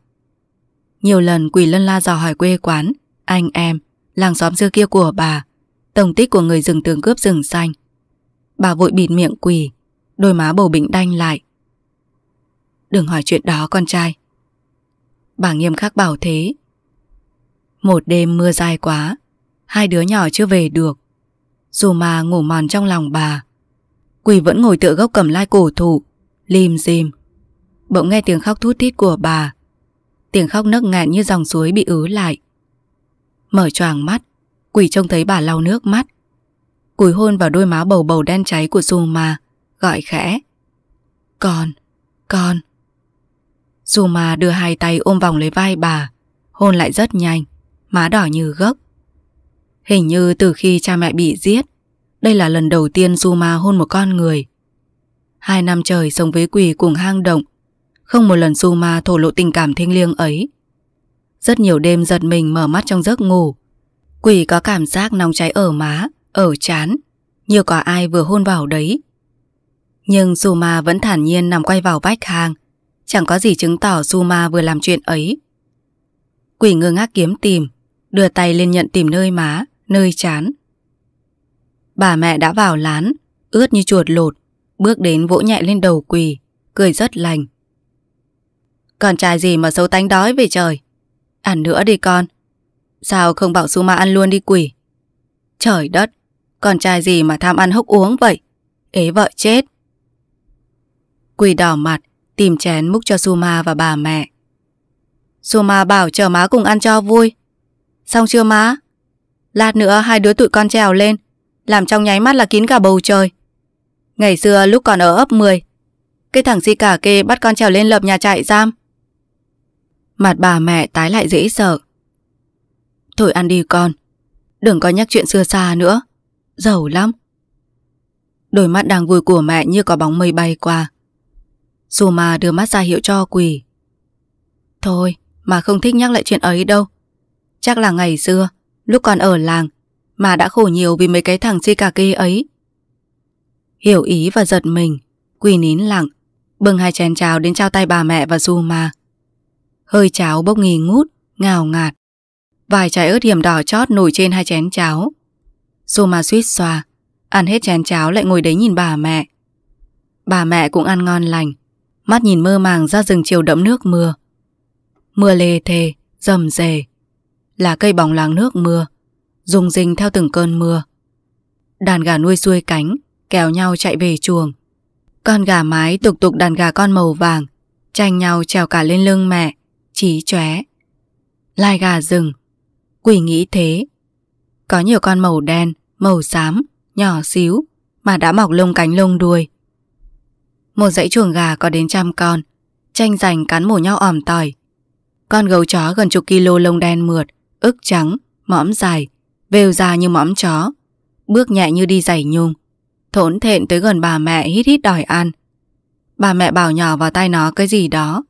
Nhiều lần quỷ lân la dò hỏi quê quán, anh em, làng xóm xưa kia của bà, tông tích của người rừng tường cướp rừng xanh. Bà vội bịt miệng quỷ, đôi má bầu bĩnh đanh lại. Đừng hỏi chuyện đó con trai. Bà nghiêm khắc bảo thế. Một đêm mưa dài quá, hai đứa nhỏ chưa về được. Dù mà ngủ mòn trong lòng bà, quỷ vẫn ngồi tựa gốc cầm lai cổ thụ, lim dim. Bỗng nghe tiếng khóc thút thít của bà. Tiếng khóc nấc ngạn như dòng suối bị ứ lại. Mở choàng mắt, quỷ trông thấy bà lau nước mắt. Cúi hôn vào đôi má bầu bầu đen cháy của Zuma, gọi khẽ. Con, con. Zuma đưa hai tay ôm vòng lấy vai bà, hôn lại rất nhanh, má đỏ như gốc. Hình như từ khi cha mẹ bị giết, đây là lần đầu tiên Zuma hôn một con người. Hai năm trời sống với quỷ cùng hang động Không một lần Su Ma thổ lộ tình cảm thiêng liêng ấy Rất nhiều đêm giật mình mở mắt trong giấc ngủ Quỷ có cảm giác nóng cháy ở má Ở chán Như có ai vừa hôn vào đấy Nhưng Su Ma vẫn thản nhiên nằm quay vào vách hang Chẳng có gì chứng tỏ Su Ma vừa làm chuyện ấy Quỷ ngơ ngác kiếm tìm Đưa tay lên nhận tìm nơi má Nơi chán Bà mẹ đã vào lán Ướt như chuột lột Bước đến vỗ nhẹ lên đầu quỳ Cười rất lành Con trai gì mà xấu tánh đói về trời Ăn nữa đi con Sao không bảo Suma ăn luôn đi quỷ Trời đất Con trai gì mà tham ăn hốc uống vậy Ế vợ chết quỳ đỏ mặt Tìm chén múc cho Suma và bà mẹ Suma bảo chờ má cùng ăn cho vui Xong chưa má Lát nữa hai đứa tụi con trèo lên Làm trong nháy mắt là kín cả bầu trời Ngày xưa lúc còn ở ấp 10 Cái thằng si cả kê bắt con trèo lên lợp nhà trại giam Mặt bà mẹ tái lại dễ sợ Thôi ăn đi con Đừng có nhắc chuyện xưa xa nữa Giàu lắm Đôi mắt đang vui của mẹ như có bóng mây bay qua Dù mà đưa mắt ra hiệu cho quỷ Thôi mà không thích nhắc lại chuyện ấy đâu Chắc là ngày xưa Lúc còn ở làng Mà đã khổ nhiều vì mấy cái thằng si cả kê ấy hiểu ý và giật mình, quỳ nín lặng, bưng hai chén cháo đến trao tay bà mẹ và Du Ma. Hơi cháo bốc nghi ngút, ngào ngạt. Vài trái ớt hiểm đỏ chót nổi trên hai chén cháo. Du Ma suýt xòa, ăn hết chén cháo lại ngồi đấy nhìn bà mẹ. Bà mẹ cũng ăn ngon lành, mắt nhìn mơ màng ra rừng chiều đẫm nước mưa. Mưa lê thề, rầm rề, là cây bóng láng nước mưa, rung rinh theo từng cơn mưa. Đàn gà nuôi xuôi cánh, kéo nhau chạy về chuồng. Con gà mái tục tục đàn gà con màu vàng, tranh nhau trèo cả lên lưng mẹ, chí chóe. Lai gà rừng, quỷ nghĩ thế. Có nhiều con màu đen, màu xám, nhỏ xíu mà đã mọc lông cánh lông đuôi. Một dãy chuồng gà có đến trăm con, tranh giành cắn mổ nhau ỏm tỏi. Con gấu chó gần chục kilo lông đen mượt, ức trắng, mõm dài, vêu ra như mõm chó, bước nhẹ như đi giày nhung. Thốn thẹn tới gần bà mẹ hít hít đòi ăn Bà mẹ bảo nhỏ vào tay nó cái gì đó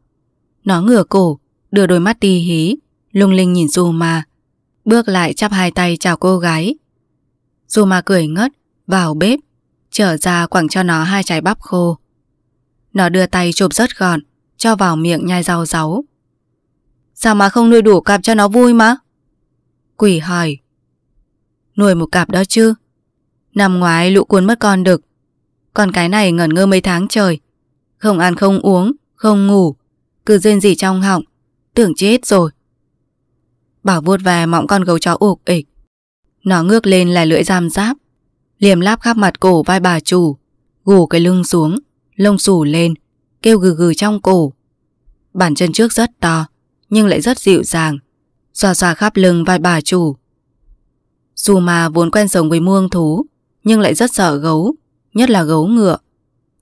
Nó ngửa cổ Đưa đôi mắt ti hí Lung linh nhìn Zuma Bước lại chắp hai tay chào cô gái Zuma cười ngất Vào bếp Trở ra quẳng cho nó hai trái bắp khô Nó đưa tay chụp rất gọn Cho vào miệng nhai rau ráu Sao mà không nuôi đủ cặp cho nó vui mà Quỷ hỏi Nuôi một cặp đó chứ Năm ngoái lũ cuốn mất con được, Con cái này ngẩn ngơ mấy tháng trời Không ăn không uống Không ngủ Cứ rên gì trong họng Tưởng chết rồi Bảo vuốt về mọng con gấu chó ục ịch Nó ngước lên là lưỡi giam giáp Liềm láp khắp mặt cổ vai bà chủ Gù cái lưng xuống Lông xù lên Kêu gừ gừ trong cổ Bản chân trước rất to Nhưng lại rất dịu dàng Xòa xòa khắp lưng vai bà chủ Dù mà vốn quen sống với muông thú nhưng lại rất sợ gấu, nhất là gấu ngựa.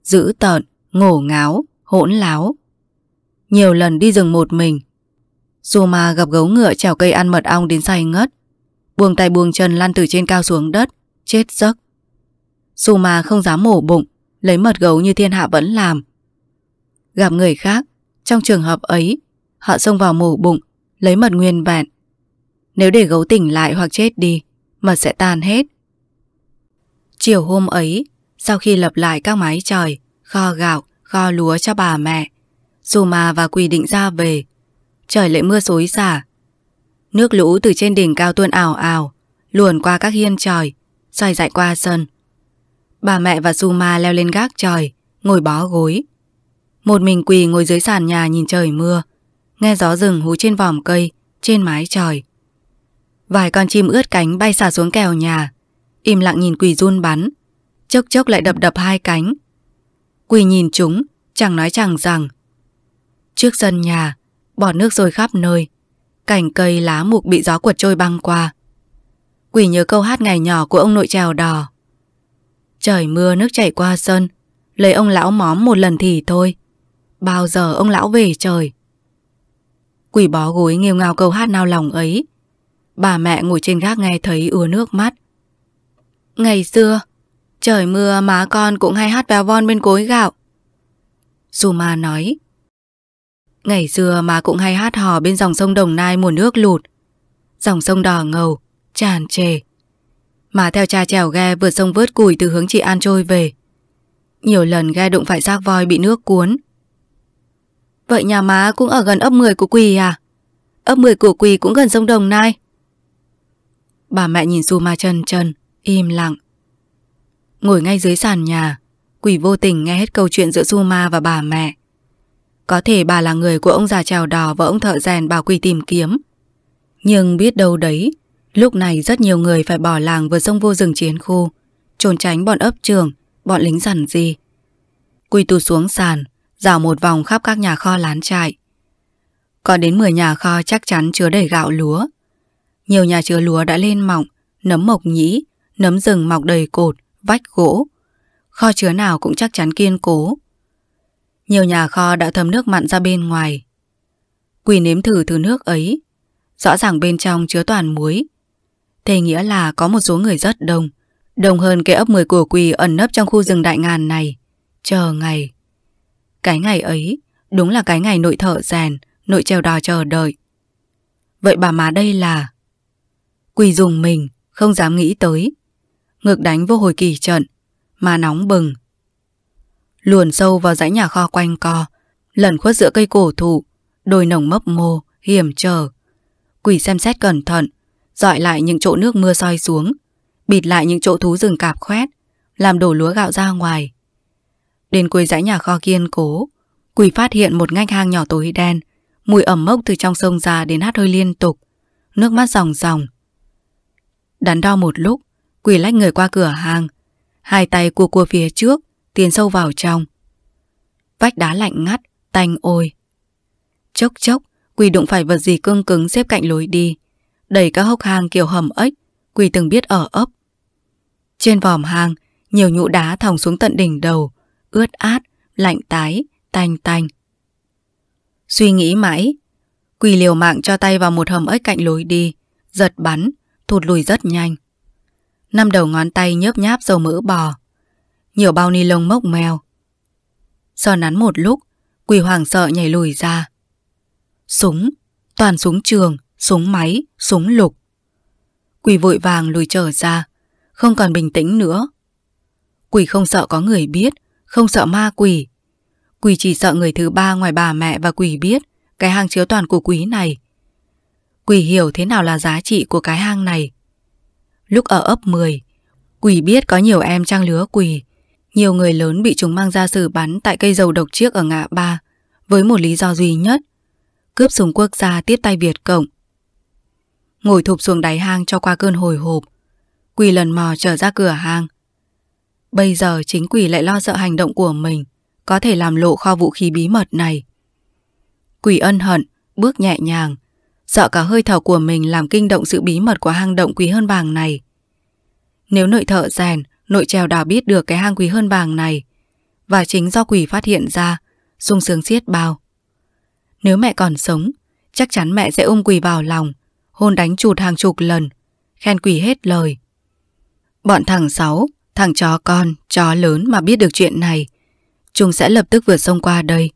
Dữ tợn, ngổ ngáo, hỗn láo. Nhiều lần đi rừng một mình, Suma gặp gấu ngựa trèo cây ăn mật ong đến say ngất. Buông tay buông chân lăn từ trên cao xuống đất, chết giấc. Suma không dám mổ bụng, lấy mật gấu như thiên hạ vẫn làm. Gặp người khác, trong trường hợp ấy, họ xông vào mổ bụng, lấy mật nguyên vẹn. Nếu để gấu tỉnh lại hoặc chết đi, mật sẽ tan hết, Chiều hôm ấy, sau khi lập lại các mái trời, kho gạo, kho lúa cho bà mẹ, dù mà và quỳ định ra về, trời lại mưa xối xả. Nước lũ từ trên đỉnh cao tuôn ảo ảo, luồn qua các hiên trời, xoay dại qua sân. Bà mẹ và Suma leo lên gác trời, ngồi bó gối. Một mình quỳ ngồi dưới sàn nhà nhìn trời mưa, nghe gió rừng hú trên vòm cây, trên mái trời. Vài con chim ướt cánh bay xả xuống kèo nhà, im lặng nhìn quỷ run bắn, chốc chốc lại đập đập hai cánh. Quỷ nhìn chúng, chẳng nói chẳng rằng. Trước sân nhà, bỏ nước rồi khắp nơi, cảnh cây lá mục bị gió quật trôi băng qua. Quỷ nhớ câu hát ngày nhỏ của ông nội trèo đò. Trời mưa nước chảy qua sân, lấy ông lão móm một lần thì thôi. Bao giờ ông lão về trời? Quỷ bó gối nghêu ngào câu hát nao lòng ấy. Bà mẹ ngồi trên gác nghe thấy ứa nước mắt. Ngày xưa, trời mưa má con cũng hay hát véo von bên cối gạo. Zuma nói. Ngày xưa má cũng hay hát hò bên dòng sông Đồng Nai mùa nước lụt. Dòng sông đỏ ngầu, tràn trề. Má theo cha chèo ghe vượt sông vớt củi từ hướng chị An trôi về. Nhiều lần ghe đụng phải xác voi bị nước cuốn. Vậy nhà má cũng ở gần ấp 10 của Quỳ à? Ấp 10 của Quỳ cũng gần sông Đồng Nai. Bà mẹ nhìn Suma chân chân Im lặng. Ngồi ngay dưới sàn nhà, quỷ vô tình nghe hết câu chuyện giữa Du và bà mẹ. Có thể bà là người của ông già trèo đò và ông thợ rèn bảo quỷ tìm kiếm. Nhưng biết đâu đấy, lúc này rất nhiều người phải bỏ làng vượt sông vô rừng chiến khu, trốn tránh bọn ấp trường, bọn lính rằn gì. Quỳ tụt xuống sàn, dạo một vòng khắp các nhà kho lán trại. Có đến 10 nhà kho chắc chắn chứa đầy gạo lúa. Nhiều nhà chứa lúa đã lên mọng, nấm mộc nhĩ, nấm rừng mọc đầy cột, vách gỗ. Kho chứa nào cũng chắc chắn kiên cố. Nhiều nhà kho đã thấm nước mặn ra bên ngoài. Quỳ nếm thử thứ nước ấy. Rõ ràng bên trong chứa toàn muối. Thế nghĩa là có một số người rất đông. Đông hơn cái ấp 10 của quỳ ẩn nấp trong khu rừng đại ngàn này. Chờ ngày. Cái ngày ấy, đúng là cái ngày nội thợ rèn, nội treo đò chờ đợi. Vậy bà má đây là... Quỳ dùng mình, không dám nghĩ tới ngực đánh vô hồi kỳ trận, mà nóng bừng. Luồn sâu vào dãy nhà kho quanh co, lẩn khuất giữa cây cổ thụ, đồi nồng mấp mô, hiểm trở. Quỷ xem xét cẩn thận, dọi lại những chỗ nước mưa soi xuống, bịt lại những chỗ thú rừng cạp khoét, làm đổ lúa gạo ra ngoài. Đến cuối dãy nhà kho kiên cố, quỷ phát hiện một ngách hang nhỏ tối đen, mùi ẩm mốc từ trong sông ra đến hát hơi liên tục, nước mắt ròng ròng. Đắn đo một lúc, quỳ lách người qua cửa hàng, hai tay cua cua phía trước, tiến sâu vào trong. Vách đá lạnh ngắt, tanh ôi. Chốc chốc, quỳ đụng phải vật gì cương cứng xếp cạnh lối đi, đẩy các hốc hang kiểu hầm ếch, quỳ từng biết ở ấp. Trên vòm hang, nhiều nhũ đá thòng xuống tận đỉnh đầu, ướt át, lạnh tái, tanh tanh. Suy nghĩ mãi, quỳ liều mạng cho tay vào một hầm ếch cạnh lối đi, giật bắn, thụt lùi rất nhanh năm đầu ngón tay nhớp nháp dầu mỡ bò, nhiều bao ni lông mốc mèo. Do nắn một lúc, quỳ hoàng sợ nhảy lùi ra. Súng, toàn súng trường, súng máy, súng lục. quỳ vội vàng lùi trở ra, không còn bình tĩnh nữa. quỳ không sợ có người biết, không sợ ma quỷ. quỳ chỉ sợ người thứ ba ngoài bà mẹ và quỳ biết cái hang chứa toàn của quý này. quỳ hiểu thế nào là giá trị của cái hang này. Lúc ở ấp 10 Quỷ biết có nhiều em trang lứa quỷ Nhiều người lớn bị chúng mang ra xử bắn Tại cây dầu độc chiếc ở ngã ba Với một lý do duy nhất Cướp súng quốc gia tiếp tay Việt Cộng Ngồi thụp xuống đáy hang cho qua cơn hồi hộp Quỷ lần mò trở ra cửa hang Bây giờ chính quỷ lại lo sợ hành động của mình Có thể làm lộ kho vũ khí bí mật này Quỷ ân hận Bước nhẹ nhàng sợ cả hơi thở của mình làm kinh động sự bí mật của hang động quý hơn vàng này. Nếu nội thợ rèn, nội trèo đào biết được cái hang quý hơn vàng này, và chính do quỷ phát hiện ra, sung sướng xiết bao. Nếu mẹ còn sống, chắc chắn mẹ sẽ ôm quỷ vào lòng, hôn đánh chụt hàng chục lần, khen quỷ hết lời. Bọn thằng sáu, thằng chó con, chó lớn mà biết được chuyện này, chúng sẽ lập tức vượt sông qua đây,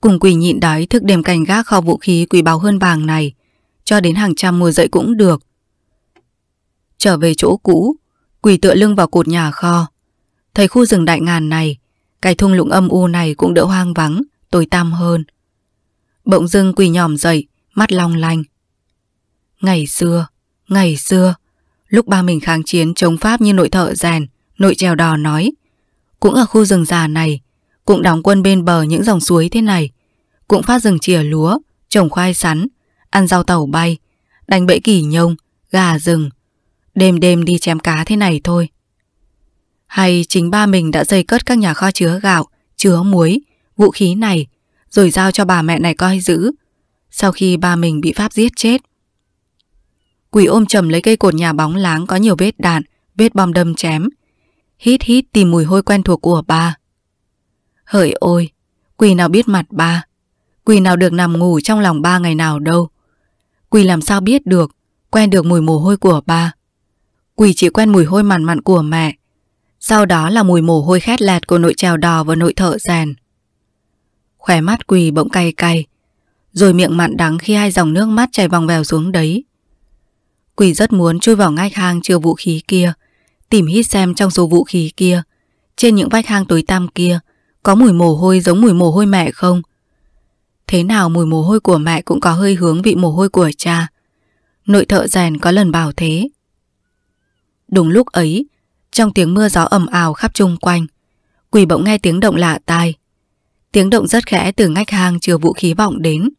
cùng quỷ nhịn đói thức đêm canh gác kho vũ khí quỷ báu hơn vàng này, cho đến hàng trăm mùa dậy cũng được. Trở về chỗ cũ, quỳ tựa lưng vào cột nhà kho. Thấy khu rừng đại ngàn này, cái thung lũng âm u này cũng đỡ hoang vắng, tối tăm hơn. Bỗng dưng quỳ nhòm dậy, mắt long lanh. Ngày xưa, ngày xưa, lúc ba mình kháng chiến chống Pháp như nội thợ rèn, nội trèo đò nói, cũng ở khu rừng già này, cũng đóng quân bên bờ những dòng suối thế này, cũng phát rừng chìa lúa, trồng khoai sắn, ăn rau tàu bay, đánh bẫy kỳ nhông, gà rừng. Đêm đêm đi chém cá thế này thôi. Hay chính ba mình đã dây cất các nhà kho chứa gạo, chứa muối, vũ khí này, rồi giao cho bà mẹ này coi giữ, sau khi ba mình bị Pháp giết chết. Quỷ ôm chầm lấy cây cột nhà bóng láng có nhiều vết đạn, vết bom đâm chém. Hít hít tìm mùi hôi quen thuộc của ba. Hỡi ôi, quỷ nào biết mặt ba. Quỷ nào được nằm ngủ trong lòng ba ngày nào đâu. Quỳ làm sao biết được, quen được mùi mồ hôi của ba. Quỳ chỉ quen mùi hôi mặn mặn của mẹ. Sau đó là mùi mồ hôi khét lẹt của nội trèo đò và nội thợ rèn. Khỏe mắt Quỳ bỗng cay cay, rồi miệng mặn đắng khi hai dòng nước mắt chảy vòng vèo xuống đấy. Quỳ rất muốn chui vào ngách hang chứa vũ khí kia, tìm hít xem trong số vũ khí kia, trên những vách hang tối tăm kia, có mùi mồ hôi giống mùi mồ hôi mẹ không, thế nào mùi mồ hôi của mẹ cũng có hơi hướng vị mồ hôi của cha. Nội thợ rèn có lần bảo thế. Đúng lúc ấy, trong tiếng mưa gió ầm ào khắp chung quanh, quỷ bỗng nghe tiếng động lạ tai. Tiếng động rất khẽ từ ngách hang chứa vũ khí vọng đến.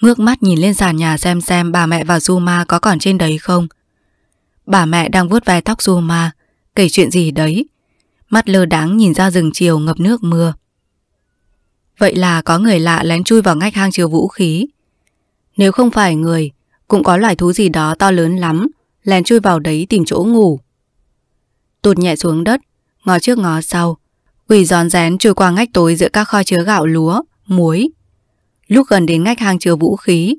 Ngước mắt nhìn lên sàn nhà xem xem bà mẹ và Zuma có còn trên đấy không. Bà mẹ đang vuốt ve tóc Zuma, kể chuyện gì đấy. Mắt lơ đáng nhìn ra rừng chiều ngập nước mưa. Vậy là có người lạ lén chui vào ngách hang chứa vũ khí Nếu không phải người Cũng có loài thú gì đó to lớn lắm Lén chui vào đấy tìm chỗ ngủ Tụt nhẹ xuống đất Ngó trước ngó sau Quỷ giòn rén chui qua ngách tối giữa các kho chứa gạo lúa, muối Lúc gần đến ngách hang chứa vũ khí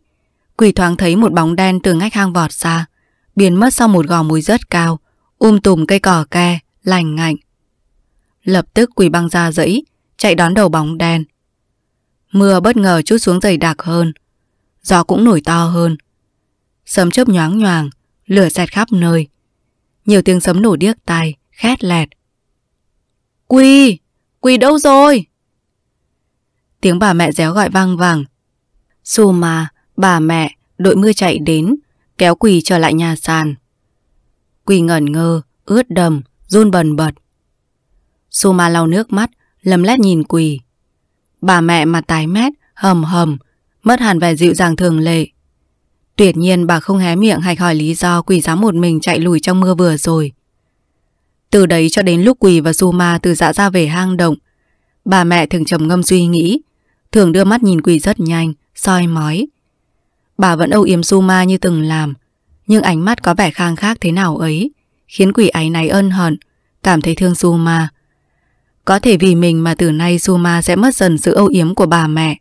Quỷ thoáng thấy một bóng đen từ ngách hang vọt ra Biến mất sau một gò mùi rất cao Um tùm cây cỏ ke, lành ngạnh Lập tức quỷ băng ra dẫy Chạy đón đầu bóng đen Mưa bất ngờ chút xuống dày đặc hơn Gió cũng nổi to hơn Sấm chớp nhoáng nhoàng Lửa xẹt khắp nơi Nhiều tiếng sấm nổ điếc tai Khét lẹt Quỳ, quỳ đâu rồi Tiếng bà mẹ réo gọi vang vẳng Xù mà, bà mẹ, đội mưa chạy đến Kéo quỳ trở lại nhà sàn Quỳ ngẩn ngơ, ướt đầm, run bần bật Xù mà lau nước mắt, lầm lét nhìn quỳ Bà mẹ mặt tái mét, hầm hầm, mất hẳn vẻ dịu dàng thường lệ. Tuyệt nhiên bà không hé miệng hay hỏi lý do quỷ dám một mình chạy lùi trong mưa vừa rồi. Từ đấy cho đến lúc quỳ và su ma từ dạ ra về hang động, bà mẹ thường trầm ngâm suy nghĩ, thường đưa mắt nhìn quỳ rất nhanh, soi mói. Bà vẫn âu yếm su ma như từng làm, nhưng ánh mắt có vẻ khang khác thế nào ấy, khiến quỷ ấy náy ân hận, cảm thấy thương su ma. Có thể vì mình mà từ nay Suma sẽ mất dần sự âu yếm của bà mẹ.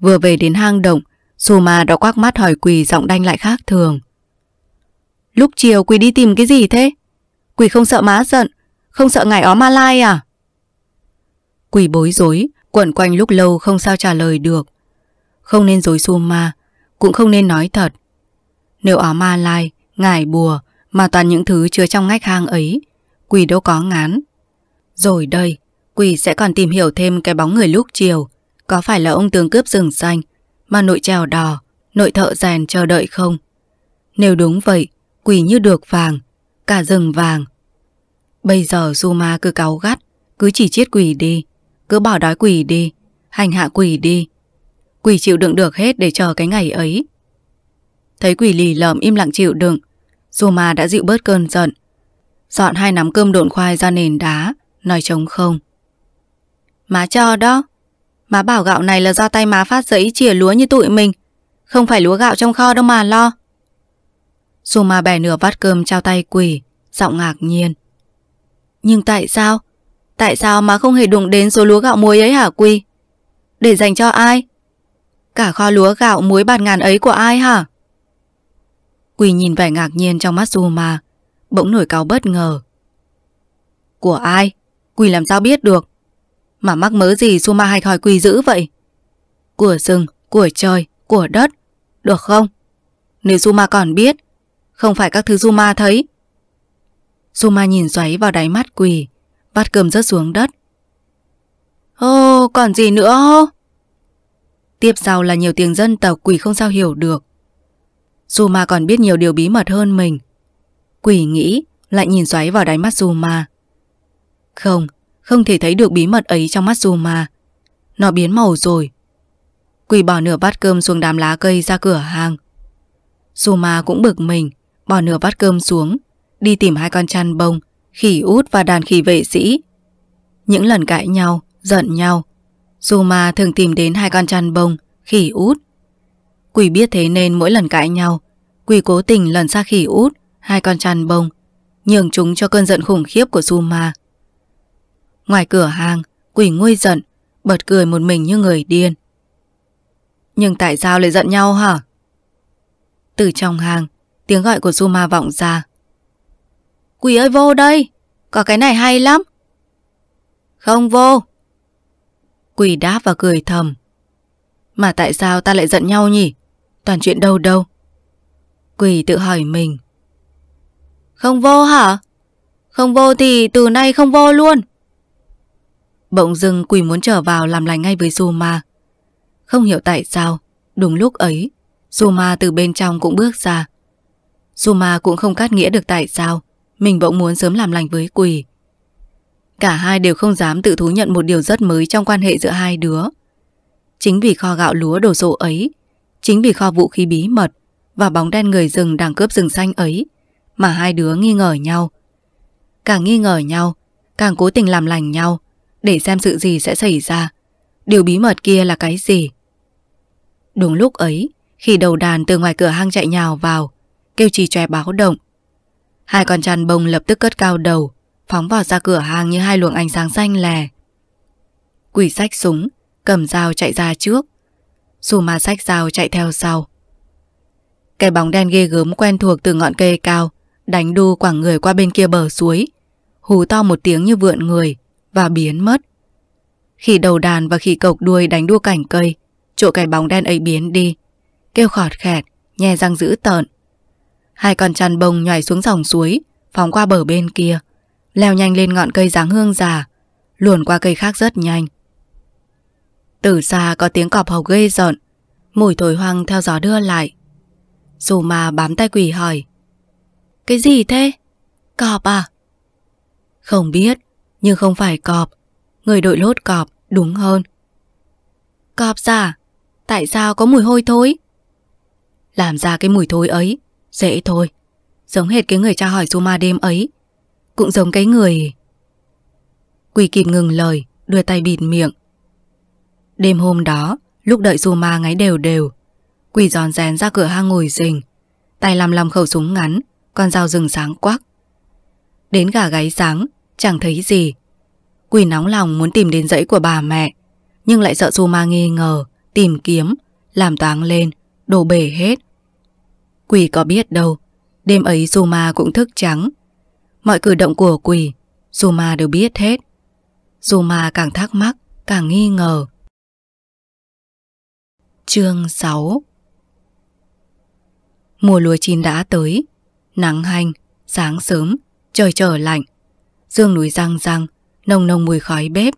Vừa về đến hang động, Suma đã quắc mắt hỏi Quỳ giọng đanh lại khác thường. Lúc chiều Quỳ đi tìm cái gì thế? Quỳ không sợ má giận, không sợ ngài ó ma lai à? Quỳ bối rối, quẩn quanh lúc lâu không sao trả lời được. Không nên dối Suma, cũng không nên nói thật. Nếu ó ma lai, ngài bùa mà toàn những thứ chứa trong ngách hang ấy, Quỳ đâu có ngán. Rồi đây, quỷ sẽ còn tìm hiểu thêm cái bóng người lúc chiều. Có phải là ông tướng cướp rừng xanh, mà nội trèo đò, nội thợ rèn chờ đợi không? Nếu đúng vậy, quỷ như được vàng, cả rừng vàng. Bây giờ Zuma cứ cáu gắt, cứ chỉ chiết quỷ đi, cứ bỏ đói quỷ đi, hành hạ quỷ đi. Quỷ chịu đựng được hết để chờ cái ngày ấy. Thấy quỷ lì lợm im lặng chịu đựng, Zuma đã dịu bớt cơn giận. Dọn hai nắm cơm độn khoai ra nền đá, nói trống không. Má cho đó, má bảo gạo này là do tay má phát giấy chìa lúa như tụi mình, không phải lúa gạo trong kho đâu mà lo. Dù mà bẻ nửa vắt cơm trao tay quỳ, giọng ngạc nhiên. Nhưng tại sao? Tại sao má không hề đụng đến số lúa gạo muối ấy hả Quy? Để dành cho ai? Cả kho lúa gạo muối bạt ngàn ấy của ai hả? Quỳ nhìn vẻ ngạc nhiên trong mắt Dù mà, bỗng nổi cáo bất ngờ. Của ai? Quỳ làm sao biết được Mà mắc mớ gì Suma hay thòi quỳ dữ vậy Của rừng, của trời, của đất Được không Nếu Suma còn biết Không phải các thứ Suma thấy Suma nhìn xoáy vào đáy mắt quỳ Bát cơm rớt xuống đất Ô còn gì nữa Tiếp sau là nhiều tiếng dân tộc quỷ không sao hiểu được Zuma còn biết nhiều điều bí mật hơn mình Quỷ nghĩ Lại nhìn xoáy vào đáy mắt Zuma không, không thể thấy được bí mật ấy trong mắt Zuma. Nó biến màu rồi. Quỳ bỏ nửa bát cơm xuống đám lá cây ra cửa hàng. Zuma cũng bực mình, bỏ nửa bát cơm xuống, đi tìm hai con chăn bông, khỉ út và đàn khỉ vệ sĩ. Những lần cãi nhau, giận nhau, Zuma thường tìm đến hai con chăn bông, khỉ út. Quỳ biết thế nên mỗi lần cãi nhau, Quỳ cố tình lần xa khỉ út, hai con chăn bông, nhường chúng cho cơn giận khủng khiếp của Zuma. Ngoài cửa hàng, quỷ nguôi giận, bật cười một mình như người điên. Nhưng tại sao lại giận nhau hả? Từ trong hàng, tiếng gọi của Zuma vọng ra. Quỷ ơi vô đây, có cái này hay lắm. Không vô. Quỷ đáp và cười thầm. Mà tại sao ta lại giận nhau nhỉ? Toàn chuyện đâu đâu. Quỷ tự hỏi mình. Không vô hả? Không vô thì từ nay không vô luôn. Bỗng dưng quỷ muốn trở vào làm lành ngay với Zuma. Không hiểu tại sao, đúng lúc ấy, Zuma từ bên trong cũng bước ra. Zuma cũng không cắt nghĩa được tại sao, mình bỗng muốn sớm làm lành với quỷ. Cả hai đều không dám tự thú nhận một điều rất mới trong quan hệ giữa hai đứa. Chính vì kho gạo lúa đổ rộ ấy, chính vì kho vũ khí bí mật và bóng đen người rừng đang cướp rừng xanh ấy, mà hai đứa nghi ngờ nhau. Càng nghi ngờ nhau, càng cố tình làm lành nhau, để xem sự gì sẽ xảy ra. Điều bí mật kia là cái gì? Đúng lúc ấy, khi đầu đàn từ ngoài cửa hang chạy nhào vào, kêu trì chòe báo động. Hai con chăn bông lập tức cất cao đầu, phóng vào ra cửa hang như hai luồng ánh sáng xanh lè. Quỷ sách súng, cầm dao chạy ra trước, dù mà sách dao chạy theo sau. Cái bóng đen ghê gớm quen thuộc từ ngọn cây cao, đánh đu quảng người qua bên kia bờ suối, hú to một tiếng như vượn người, và biến mất. Khi đầu đàn và khi cộc đuôi đánh đua cảnh cây, chỗ cái bóng đen ấy biến đi. Kêu khọt khẹt, nhè răng dữ tợn. Hai con chăn bông nhảy xuống dòng suối, phóng qua bờ bên kia, leo nhanh lên ngọn cây dáng hương già, luồn qua cây khác rất nhanh. Từ xa có tiếng cọp hầu gây rợn, mùi thổi hoang theo gió đưa lại. Dù mà bám tay quỷ hỏi, cái gì thế? Cọp à? Không biết, nhưng không phải cọp, người đội lốt cọp đúng hơn. Cọp già, tại sao có mùi hôi thối? Làm ra cái mùi thối ấy, dễ thôi. Giống hệt cái người cha hỏi Zuma đêm ấy. Cũng giống cái người... Quỳ kịp ngừng lời, đưa tay bịt miệng. Đêm hôm đó, lúc đợi Zuma ngáy đều đều, Quỳ giòn rén ra cửa hang ngồi rình, tay làm làm khẩu súng ngắn, con dao rừng sáng quắc. Đến gà gáy sáng, chẳng thấy gì. Quỳ nóng lòng muốn tìm đến dãy của bà mẹ, nhưng lại sợ Su nghi ngờ, tìm kiếm, làm toáng lên, đổ bể hết. Quỳ có biết đâu, đêm ấy Su cũng thức trắng. Mọi cử động của quỳ, Su đều biết hết. Su càng thắc mắc, càng nghi ngờ. Chương 6 Mùa lúa chín đã tới, nắng hanh, sáng sớm, trời trở lạnh dương núi răng răng, nồng nồng mùi khói bếp.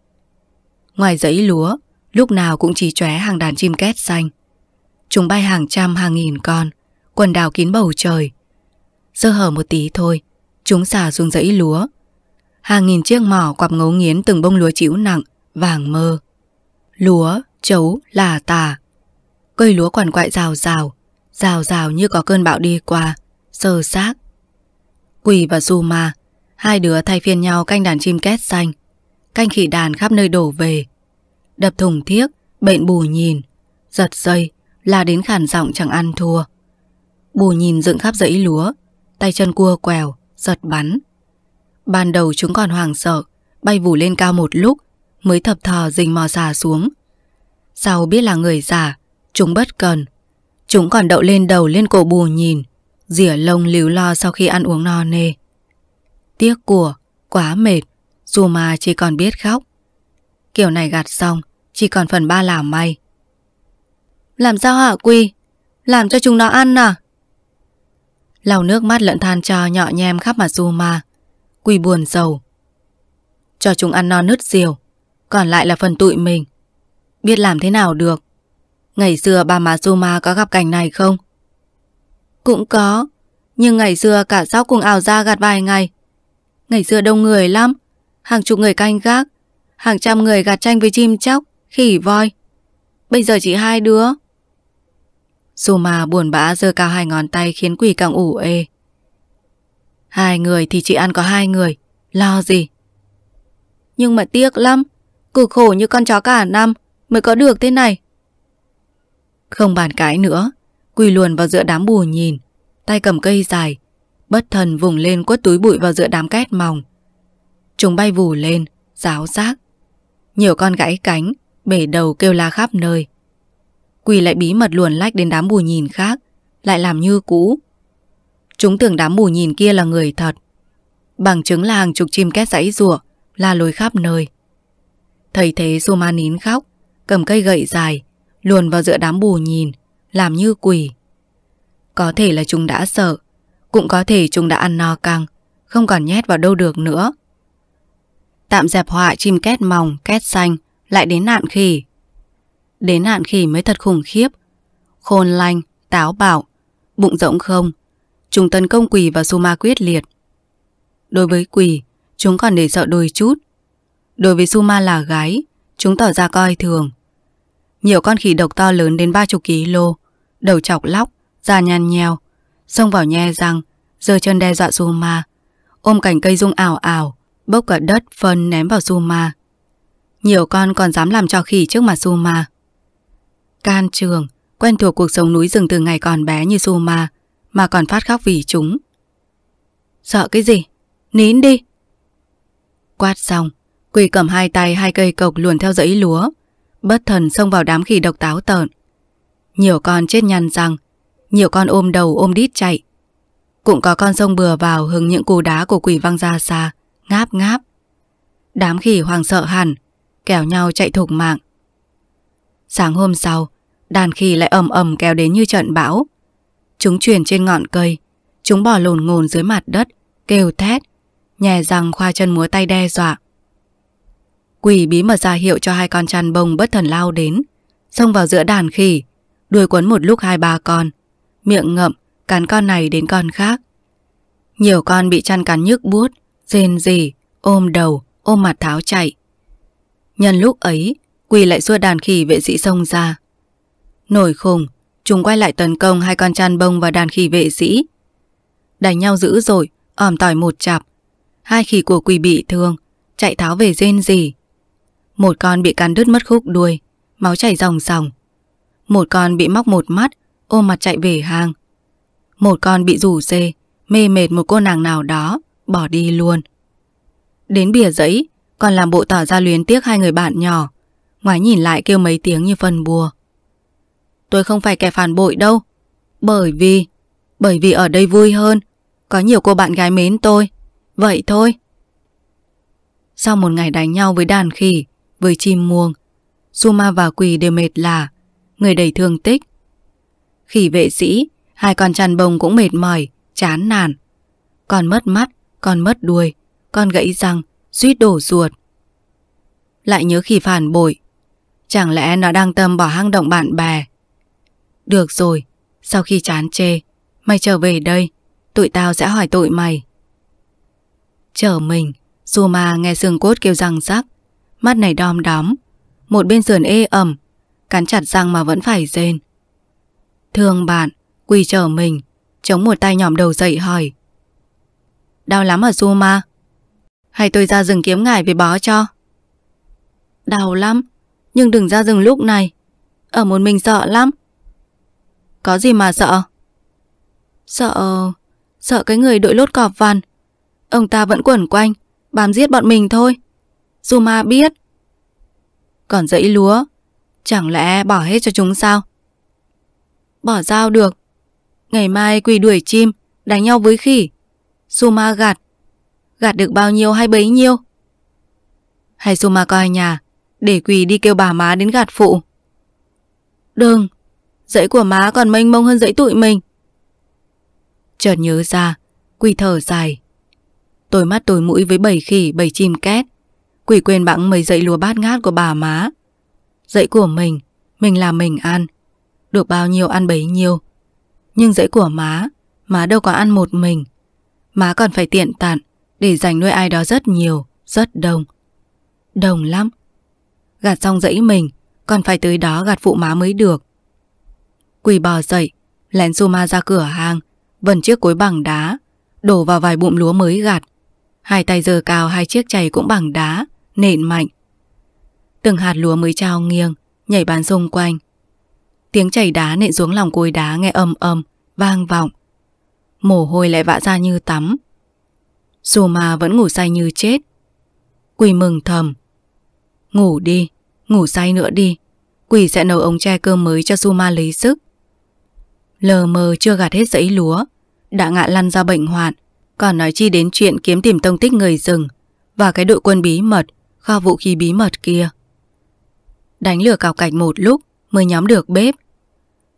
Ngoài dãy lúa, lúc nào cũng chỉ chóe hàng đàn chim két xanh. Chúng bay hàng trăm hàng nghìn con, quần đào kín bầu trời. Sơ hở một tí thôi, chúng xả xuống dãy lúa. Hàng nghìn chiếc mỏ quặp ngấu nghiến từng bông lúa chịu nặng, vàng mơ. Lúa, chấu, là tà. Cây lúa quằn quại rào rào, rào rào như có cơn bão đi qua, sơ xác. Quỳ và du Zuma Hai đứa thay phiên nhau canh đàn chim két xanh Canh khỉ đàn khắp nơi đổ về Đập thùng thiếc Bệnh bù nhìn Giật dây la đến khản giọng chẳng ăn thua Bù nhìn dựng khắp dãy lúa Tay chân cua quèo Giật bắn Ban đầu chúng còn hoảng sợ Bay vù lên cao một lúc Mới thập thò rình mò xà xuống Sau biết là người giả Chúng bất cần Chúng còn đậu lên đầu lên cổ bù nhìn Rỉa lông líu lo sau khi ăn uống no nê tiếc của, quá mệt, dù mà chỉ còn biết khóc. Kiểu này gạt xong, chỉ còn phần ba làm may. Làm sao hả Quy? Làm cho chúng nó ăn à? Lào nước mắt lẫn than cho nhọ nhem khắp mặt Zuma. Quy buồn sầu. Cho chúng ăn no nứt diều, còn lại là phần tụi mình. Biết làm thế nào được. Ngày xưa bà má Zuma có gặp cảnh này không? Cũng có, nhưng ngày xưa cả sóc cùng ảo ra gạt vài ngày Ngày xưa đông người lắm, hàng chục người canh gác, hàng trăm người gạt tranh với chim chóc, khỉ voi. Bây giờ chỉ hai đứa. Dù mà buồn bã giơ cao hai ngón tay khiến quỷ càng ủ ê. Hai người thì chỉ ăn có hai người, lo gì. Nhưng mà tiếc lắm, cực khổ như con chó cả năm mới có được thế này. Không bàn cãi nữa, quỳ luồn vào giữa đám bù nhìn, tay cầm cây dài, Bất thần vùng lên quất túi bụi vào giữa đám cát mỏng Chúng bay vù lên Giáo giác Nhiều con gãy cánh Bể đầu kêu la khắp nơi Quỳ lại bí mật luồn lách đến đám bù nhìn khác Lại làm như cũ Chúng tưởng đám bù nhìn kia là người thật Bằng chứng là hàng chục chim két giãy rủa La lối khắp nơi Thầy thế Soma nín khóc Cầm cây gậy dài Luồn vào giữa đám bù nhìn Làm như quỷ Có thể là chúng đã sợ cũng có thể chúng đã ăn no căng Không còn nhét vào đâu được nữa Tạm dẹp họa chim két mỏng, két xanh Lại đến nạn khỉ Đến nạn khỉ mới thật khủng khiếp Khôn lanh, táo bạo Bụng rỗng không Chúng tấn công quỷ và su ma quyết liệt Đối với quỷ Chúng còn để sợ đôi chút Đối với su ma là gái Chúng tỏ ra coi thường Nhiều con khỉ độc to lớn đến 30 kg Đầu chọc lóc, da nhăn nheo Xông vào nhe răng Giờ chân đe dọa Zuma Ôm cành cây rung ảo ảo Bốc cả đất phân ném vào Zuma Nhiều con còn dám làm trò khỉ trước mặt Zuma Can trường Quen thuộc cuộc sống núi rừng từ ngày còn bé như Zuma Mà còn phát khóc vì chúng Sợ cái gì? Nín đi Quát xong Quỳ cầm hai tay hai cây cộc luồn theo dãy lúa Bất thần xông vào đám khỉ độc táo tợn Nhiều con chết nhăn rằng nhiều con ôm đầu ôm đít chạy Cũng có con sông bừa vào hứng những cú đá của quỷ văng ra xa Ngáp ngáp Đám khỉ hoàng sợ hẳn Kéo nhau chạy thục mạng Sáng hôm sau Đàn khỉ lại ầm ầm kéo đến như trận bão Chúng chuyển trên ngọn cây Chúng bỏ lồn ngồn dưới mặt đất Kêu thét Nhè răng khoa chân múa tay đe dọa Quỷ bí mật ra hiệu cho hai con chăn bông bất thần lao đến Xông vào giữa đàn khỉ Đuôi quấn một lúc hai ba con miệng ngậm, cắn con này đến con khác. Nhiều con bị chăn cắn nhức buốt, rên rỉ, ôm đầu, ôm mặt tháo chạy. Nhân lúc ấy, quỳ lại xua đàn khỉ vệ sĩ xông ra. Nổi khùng, chúng quay lại tấn công hai con chăn bông và đàn khỉ vệ sĩ. Đánh nhau dữ dội, ỏm tỏi một chạp. Hai khỉ của quỳ bị thương, chạy tháo về rên rỉ. Một con bị cắn đứt mất khúc đuôi, máu chảy ròng ròng. Một con bị móc một mắt, ôm mặt chạy về hang. Một con bị rủ dê, mê mệt một cô nàng nào đó, bỏ đi luôn. Đến bìa giấy, còn làm bộ tỏ ra luyến tiếc hai người bạn nhỏ, Ngoài nhìn lại kêu mấy tiếng như phần bùa. Tôi không phải kẻ phản bội đâu, bởi vì, bởi vì ở đây vui hơn, có nhiều cô bạn gái mến tôi, vậy thôi. Sau một ngày đánh nhau với đàn khỉ, với chim muông, Suma và Quỳ đều mệt lả, người đầy thương tích, khi vệ sĩ, hai con chăn bông cũng mệt mỏi, chán nản. Con mất mắt, con mất đuôi, con gãy răng, suýt đổ ruột. Lại nhớ khi phản bội. Chẳng lẽ nó đang tâm bỏ hang động bạn bè? Được rồi, sau khi chán chê, mày trở về đây, tụi tao sẽ hỏi tội mày. Chở mình, dù mà nghe xương cốt kêu răng rắc, mắt này đom đóm, một bên sườn ê ẩm, cắn chặt răng mà vẫn phải rên. Thương bạn, quỳ trở mình, chống một tay nhòm đầu dậy hỏi. Đau lắm ở Zuma? Hay tôi ra rừng kiếm ngải về bó cho? Đau lắm, nhưng đừng ra rừng lúc này. Ở một mình sợ lắm. Có gì mà sợ? Sợ... sợ cái người đội lốt cọp vằn. Ông ta vẫn quẩn quanh, bám giết bọn mình thôi. Zuma biết. Còn dãy lúa, chẳng lẽ bỏ hết cho chúng sao? bỏ dao được. Ngày mai quỳ đuổi chim, đánh nhau với khỉ. Suma gạt. Gạt được bao nhiêu hay bấy nhiêu? Hay Suma coi nhà, để quỳ đi kêu bà má đến gạt phụ. Đừng, dãy của má còn mênh mông hơn dãy tụi mình. Chợt nhớ ra, quỳ thở dài. Tôi mắt tôi mũi với bảy khỉ, bảy chim két. quỳ quên bẵng mấy dãy lúa bát ngát của bà má. Dãy của mình, mình làm mình ăn được bao nhiêu ăn bấy nhiêu. Nhưng dãy của má, má đâu có ăn một mình. Má còn phải tiện tặn để dành nuôi ai đó rất nhiều, rất đông. Đồng lắm. Gạt xong dãy mình, còn phải tới đó gạt phụ má mới được. Quỳ bò dậy, lén su ra cửa hàng, vần chiếc cối bằng đá, đổ vào vài bụm lúa mới gặt. Hai tay giơ cao hai chiếc chày cũng bằng đá, nện mạnh. Từng hạt lúa mới trao nghiêng, nhảy bán xung quanh, Tiếng chảy đá nện xuống lòng cối đá nghe ầm ầm, vang vọng. Mồ hôi lại vã ra như tắm. Dù mà vẫn ngủ say như chết. Quỳ mừng thầm. Ngủ đi, ngủ say nữa đi. Quỷ sẽ nấu ống tre cơm mới cho Suma lấy sức. Lờ mờ chưa gạt hết giấy lúa, đã ngạ lăn ra bệnh hoạn, còn nói chi đến chuyện kiếm tìm tông tích người rừng và cái đội quân bí mật, kho vũ khí bí mật kia. Đánh lửa cào cạch một lúc mới nhóm được bếp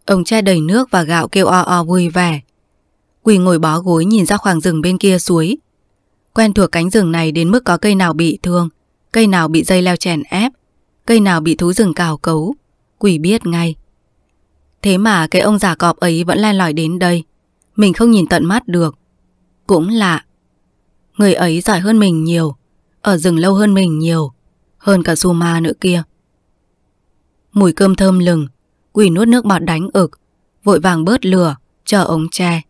Ông trai đầy nước và gạo kêu o o vui vẻ. Quỳ ngồi bó gối nhìn ra khoảng rừng bên kia suối. Quen thuộc cánh rừng này đến mức có cây nào bị thương, cây nào bị dây leo chèn ép, cây nào bị thú rừng cào cấu. Quỳ biết ngay. Thế mà cái ông già cọp ấy vẫn len lỏi đến đây. Mình không nhìn tận mắt được. Cũng lạ. Người ấy giỏi hơn mình nhiều, ở rừng lâu hơn mình nhiều, hơn cả Suma nữa kia. Mùi cơm thơm lừng, Quỳ nuốt nước bọt đánh ực Vội vàng bớt lửa Chờ ống tre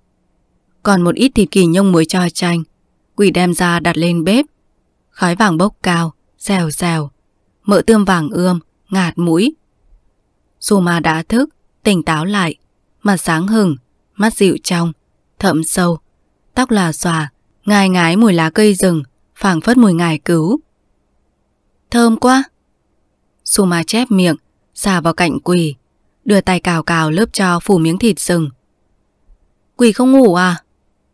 Còn một ít thịt kỳ nhông muối cho chanh Quỳ đem ra đặt lên bếp Khói vàng bốc cao Xèo xèo Mỡ tươm vàng ươm Ngạt mũi Suma đã thức Tỉnh táo lại Mặt sáng hừng Mắt dịu trong Thậm sâu Tóc là xòa Ngài ngái mùi lá cây rừng phảng phất mùi ngài cứu Thơm quá Suma chép miệng Xà vào cạnh quỳ đưa tay cào cào lớp cho phủ miếng thịt rừng. Quỷ không ngủ à?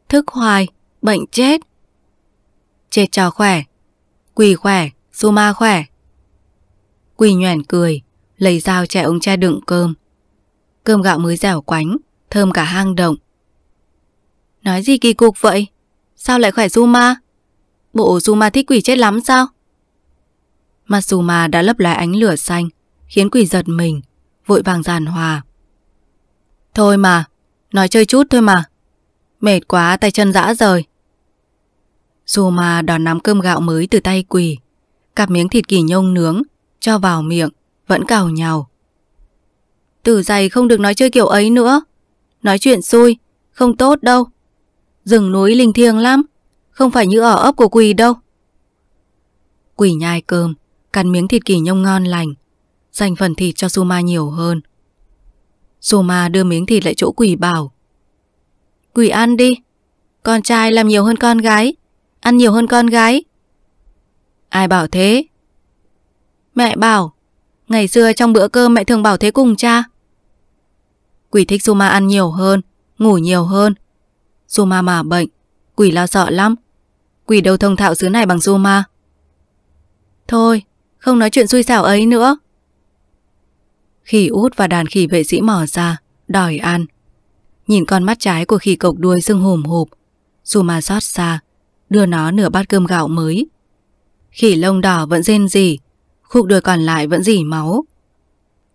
Thức hoài, bệnh chết. Chết cho khỏe, quỷ khỏe, su ma khỏe. Quỷ nhoẻn cười, lấy dao chè ông cha đựng cơm. Cơm gạo mới dẻo quánh, thơm cả hang động. Nói gì kỳ cục vậy? Sao lại khỏe su ma? Bộ su ma thích quỷ chết lắm sao? Masuma đã lấp lóe ánh lửa xanh, khiến quỷ giật mình, vội vàng giàn hòa. Thôi mà, nói chơi chút thôi mà. Mệt quá tay chân dã rời. Dù mà đòn nắm cơm gạo mới từ tay quỳ, cặp miếng thịt kỳ nhông nướng, cho vào miệng, vẫn cào nhào. Từ dày không được nói chơi kiểu ấy nữa. Nói chuyện xui, không tốt đâu. Rừng núi linh thiêng lắm, không phải như ở ấp của quỳ đâu. Quỳ nhai cơm, cắn miếng thịt kỳ nhông ngon lành, Dành phần thịt cho Suma nhiều hơn Suma đưa miếng thịt lại chỗ quỷ bảo Quỷ ăn đi Con trai làm nhiều hơn con gái Ăn nhiều hơn con gái Ai bảo thế Mẹ bảo Ngày xưa trong bữa cơm mẹ thường bảo thế cùng cha Quỷ thích Suma ăn nhiều hơn Ngủ nhiều hơn Suma mà bệnh Quỷ lo sợ lắm Quỷ đâu thông thạo xứ này bằng Suma Thôi Không nói chuyện xui xảo ấy nữa Khỉ út và đàn khỉ vệ sĩ mở ra, đòi ăn. Nhìn con mắt trái của khỉ cộc đuôi sưng hùm hụp, Dù mà xót xa, đưa nó nửa bát cơm gạo mới. Khỉ lông đỏ vẫn rên rỉ, khúc đuôi còn lại vẫn rỉ máu.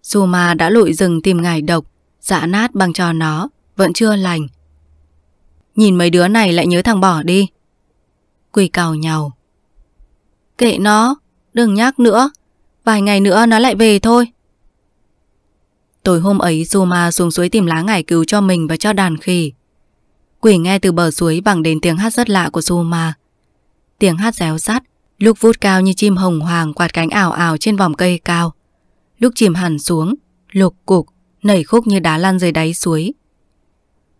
Dù mà đã lội rừng tìm ngải độc, dã nát bằng trò nó, vẫn chưa lành. Nhìn mấy đứa này lại nhớ thằng bỏ đi. Quỳ cào nhau. Kệ nó, đừng nhắc nữa, vài ngày nữa nó lại về thôi. Tối hôm ấy Zuma xuống suối tìm lá ngải cứu cho mình và cho đàn khỉ. Quỷ nghe từ bờ suối bằng đến tiếng hát rất lạ của Zuma. Tiếng hát réo rắt, lúc vút cao như chim hồng hoàng quạt cánh ảo ảo trên vòng cây cao. Lúc chìm hẳn xuống, lục cục, nảy khúc như đá lăn dưới đáy suối.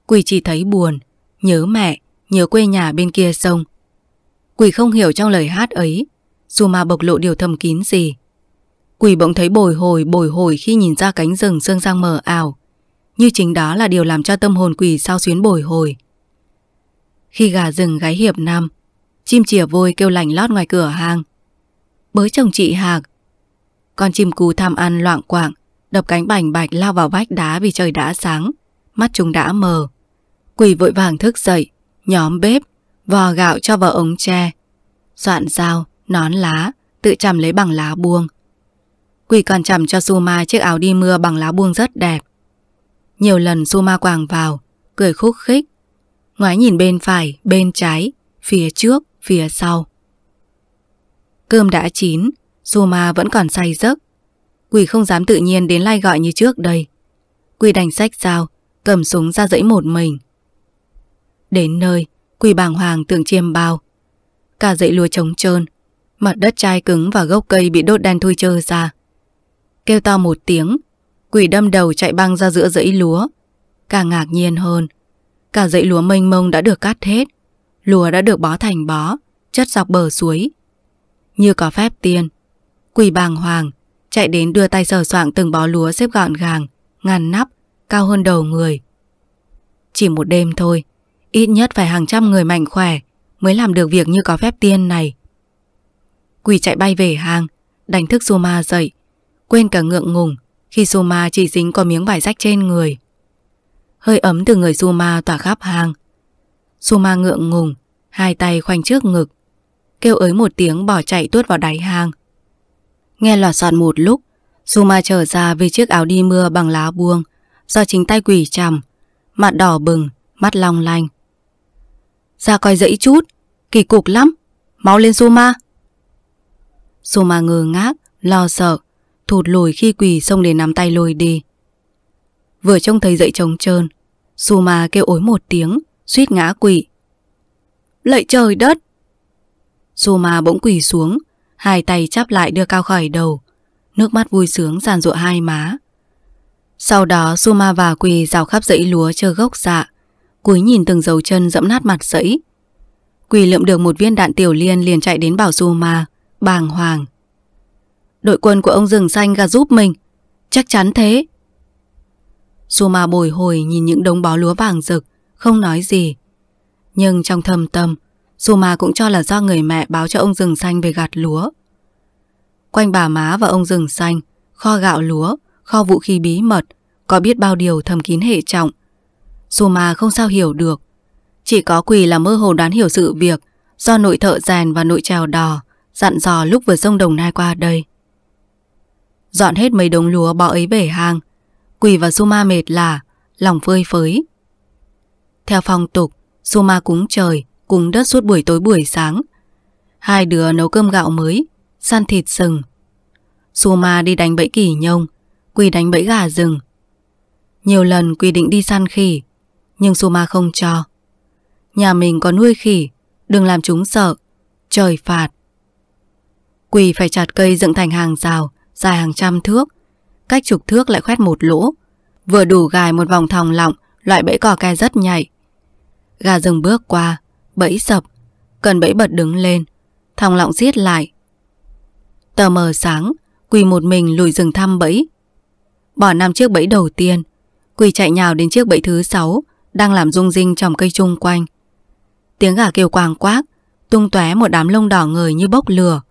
Quỷ chỉ thấy buồn, nhớ mẹ, nhớ quê nhà bên kia sông. Quỷ không hiểu trong lời hát ấy, Zuma bộc lộ điều thầm kín gì. Quỷ bỗng thấy bồi hồi bồi hồi khi nhìn ra cánh rừng sương giang mờ ảo. Như chính đó là điều làm cho tâm hồn quỷ sao xuyến bồi hồi. Khi gà rừng gáy hiệp nam, chim chìa vôi kêu lành lót ngoài cửa hàng. Bới chồng chị Hạc, con chim cú tham ăn loạn quạng, đập cánh bành bạch lao vào vách đá vì trời đã sáng, mắt chúng đã mờ. Quỷ vội vàng thức dậy, nhóm bếp, vò gạo cho vào ống tre. Soạn dao, nón lá, tự chằm lấy bằng lá buông. Quỳ còn chầm cho Suma chiếc áo đi mưa bằng lá buông rất đẹp. Nhiều lần Suma quàng vào, cười khúc khích. Ngoái nhìn bên phải, bên trái, phía trước, phía sau. Cơm đã chín, Suma vẫn còn say giấc. Quỳ không dám tự nhiên đến lai gọi như trước đây. Quỳ đành sách dao, cầm súng ra dãy một mình. Đến nơi, quỳ bàng hoàng tưởng chiêm bao. Cả dãy lúa trống trơn, mặt đất chai cứng và gốc cây bị đốt đen thui trơ ra. Kêu to một tiếng, quỷ đâm đầu chạy băng ra giữa dãy lúa. Càng ngạc nhiên hơn, cả dãy lúa mênh mông đã được cắt hết, lúa đã được bó thành bó, chất dọc bờ suối. Như có phép tiên, quỷ bàng hoàng chạy đến đưa tay sờ soạng từng bó lúa xếp gọn gàng, ngăn nắp, cao hơn đầu người. Chỉ một đêm thôi, ít nhất phải hàng trăm người mạnh khỏe mới làm được việc như có phép tiên này. Quỷ chạy bay về hang, đánh thức Suma dậy, quên cả ngượng ngùng khi Suma chỉ dính có miếng vải rách trên người. Hơi ấm từ người Suma tỏa khắp hàng. Suma ngượng ngùng, hai tay khoanh trước ngực, kêu ới một tiếng bỏ chạy tuốt vào đáy hang. Nghe lọt soạn một lúc, Suma trở ra vì chiếc áo đi mưa bằng lá buông do chính tay quỷ chằm, mặt đỏ bừng, mắt long lanh. Ra coi dẫy chút, kỳ cục lắm, máu lên Suma. Suma ngơ ngác, lo sợ, thụt lùi khi quỳ xông đến nắm tay lôi đi. Vừa trông thấy dậy trống trơn, Suma kêu ối một tiếng, suýt ngã quỵ. Lạy trời đất! Suma bỗng quỳ xuống, hai tay chắp lại đưa cao khỏi đầu, nước mắt vui sướng giàn rụa hai má. Sau đó Suma và quỳ rào khắp dãy lúa chờ gốc dạ, cúi nhìn từng dấu chân dẫm nát mặt dãy. Quỳ lượm được một viên đạn tiểu liên liền chạy đến bảo Suma, bàng hoàng. Đội quân của ông rừng xanh gà giúp mình Chắc chắn thế Suma bồi hồi nhìn những đống bó lúa vàng rực Không nói gì Nhưng trong thầm tâm Suma cũng cho là do người mẹ báo cho ông rừng xanh về gạt lúa Quanh bà má và ông rừng xanh Kho gạo lúa Kho vũ khí bí mật Có biết bao điều thầm kín hệ trọng Suma không sao hiểu được Chỉ có quỳ là mơ hồ đoán hiểu sự việc Do nội thợ rèn và nội trèo đò Dặn dò lúc vừa sông Đồng Nai qua đây Dọn hết mấy đống lúa bỏ ấy về hàng quỳ và Suma mệt là Lòng phơi phới Theo phong tục Suma cúng trời Cúng đất suốt buổi tối buổi sáng Hai đứa nấu cơm gạo mới Săn thịt sừng Suma đi đánh bẫy kỳ nhông Quỳ đánh bẫy gà rừng Nhiều lần Quỳ định đi săn khỉ Nhưng Suma không cho Nhà mình có nuôi khỉ Đừng làm chúng sợ Trời phạt Quỳ phải chặt cây dựng thành hàng rào dài hàng trăm thước, cách chục thước lại khoét một lỗ, vừa đủ gài một vòng thòng lọng, loại bẫy cò ke rất nhạy. Gà dừng bước qua, bẫy sập, cần bẫy bật đứng lên, thòng lọng giết lại. Tờ mờ sáng, quỳ một mình lùi rừng thăm bẫy. Bỏ năm chiếc bẫy đầu tiên, quỳ chạy nhào đến chiếc bẫy thứ sáu đang làm rung rinh trong cây chung quanh. Tiếng gà kêu quàng quác, tung tóe một đám lông đỏ người như bốc lửa.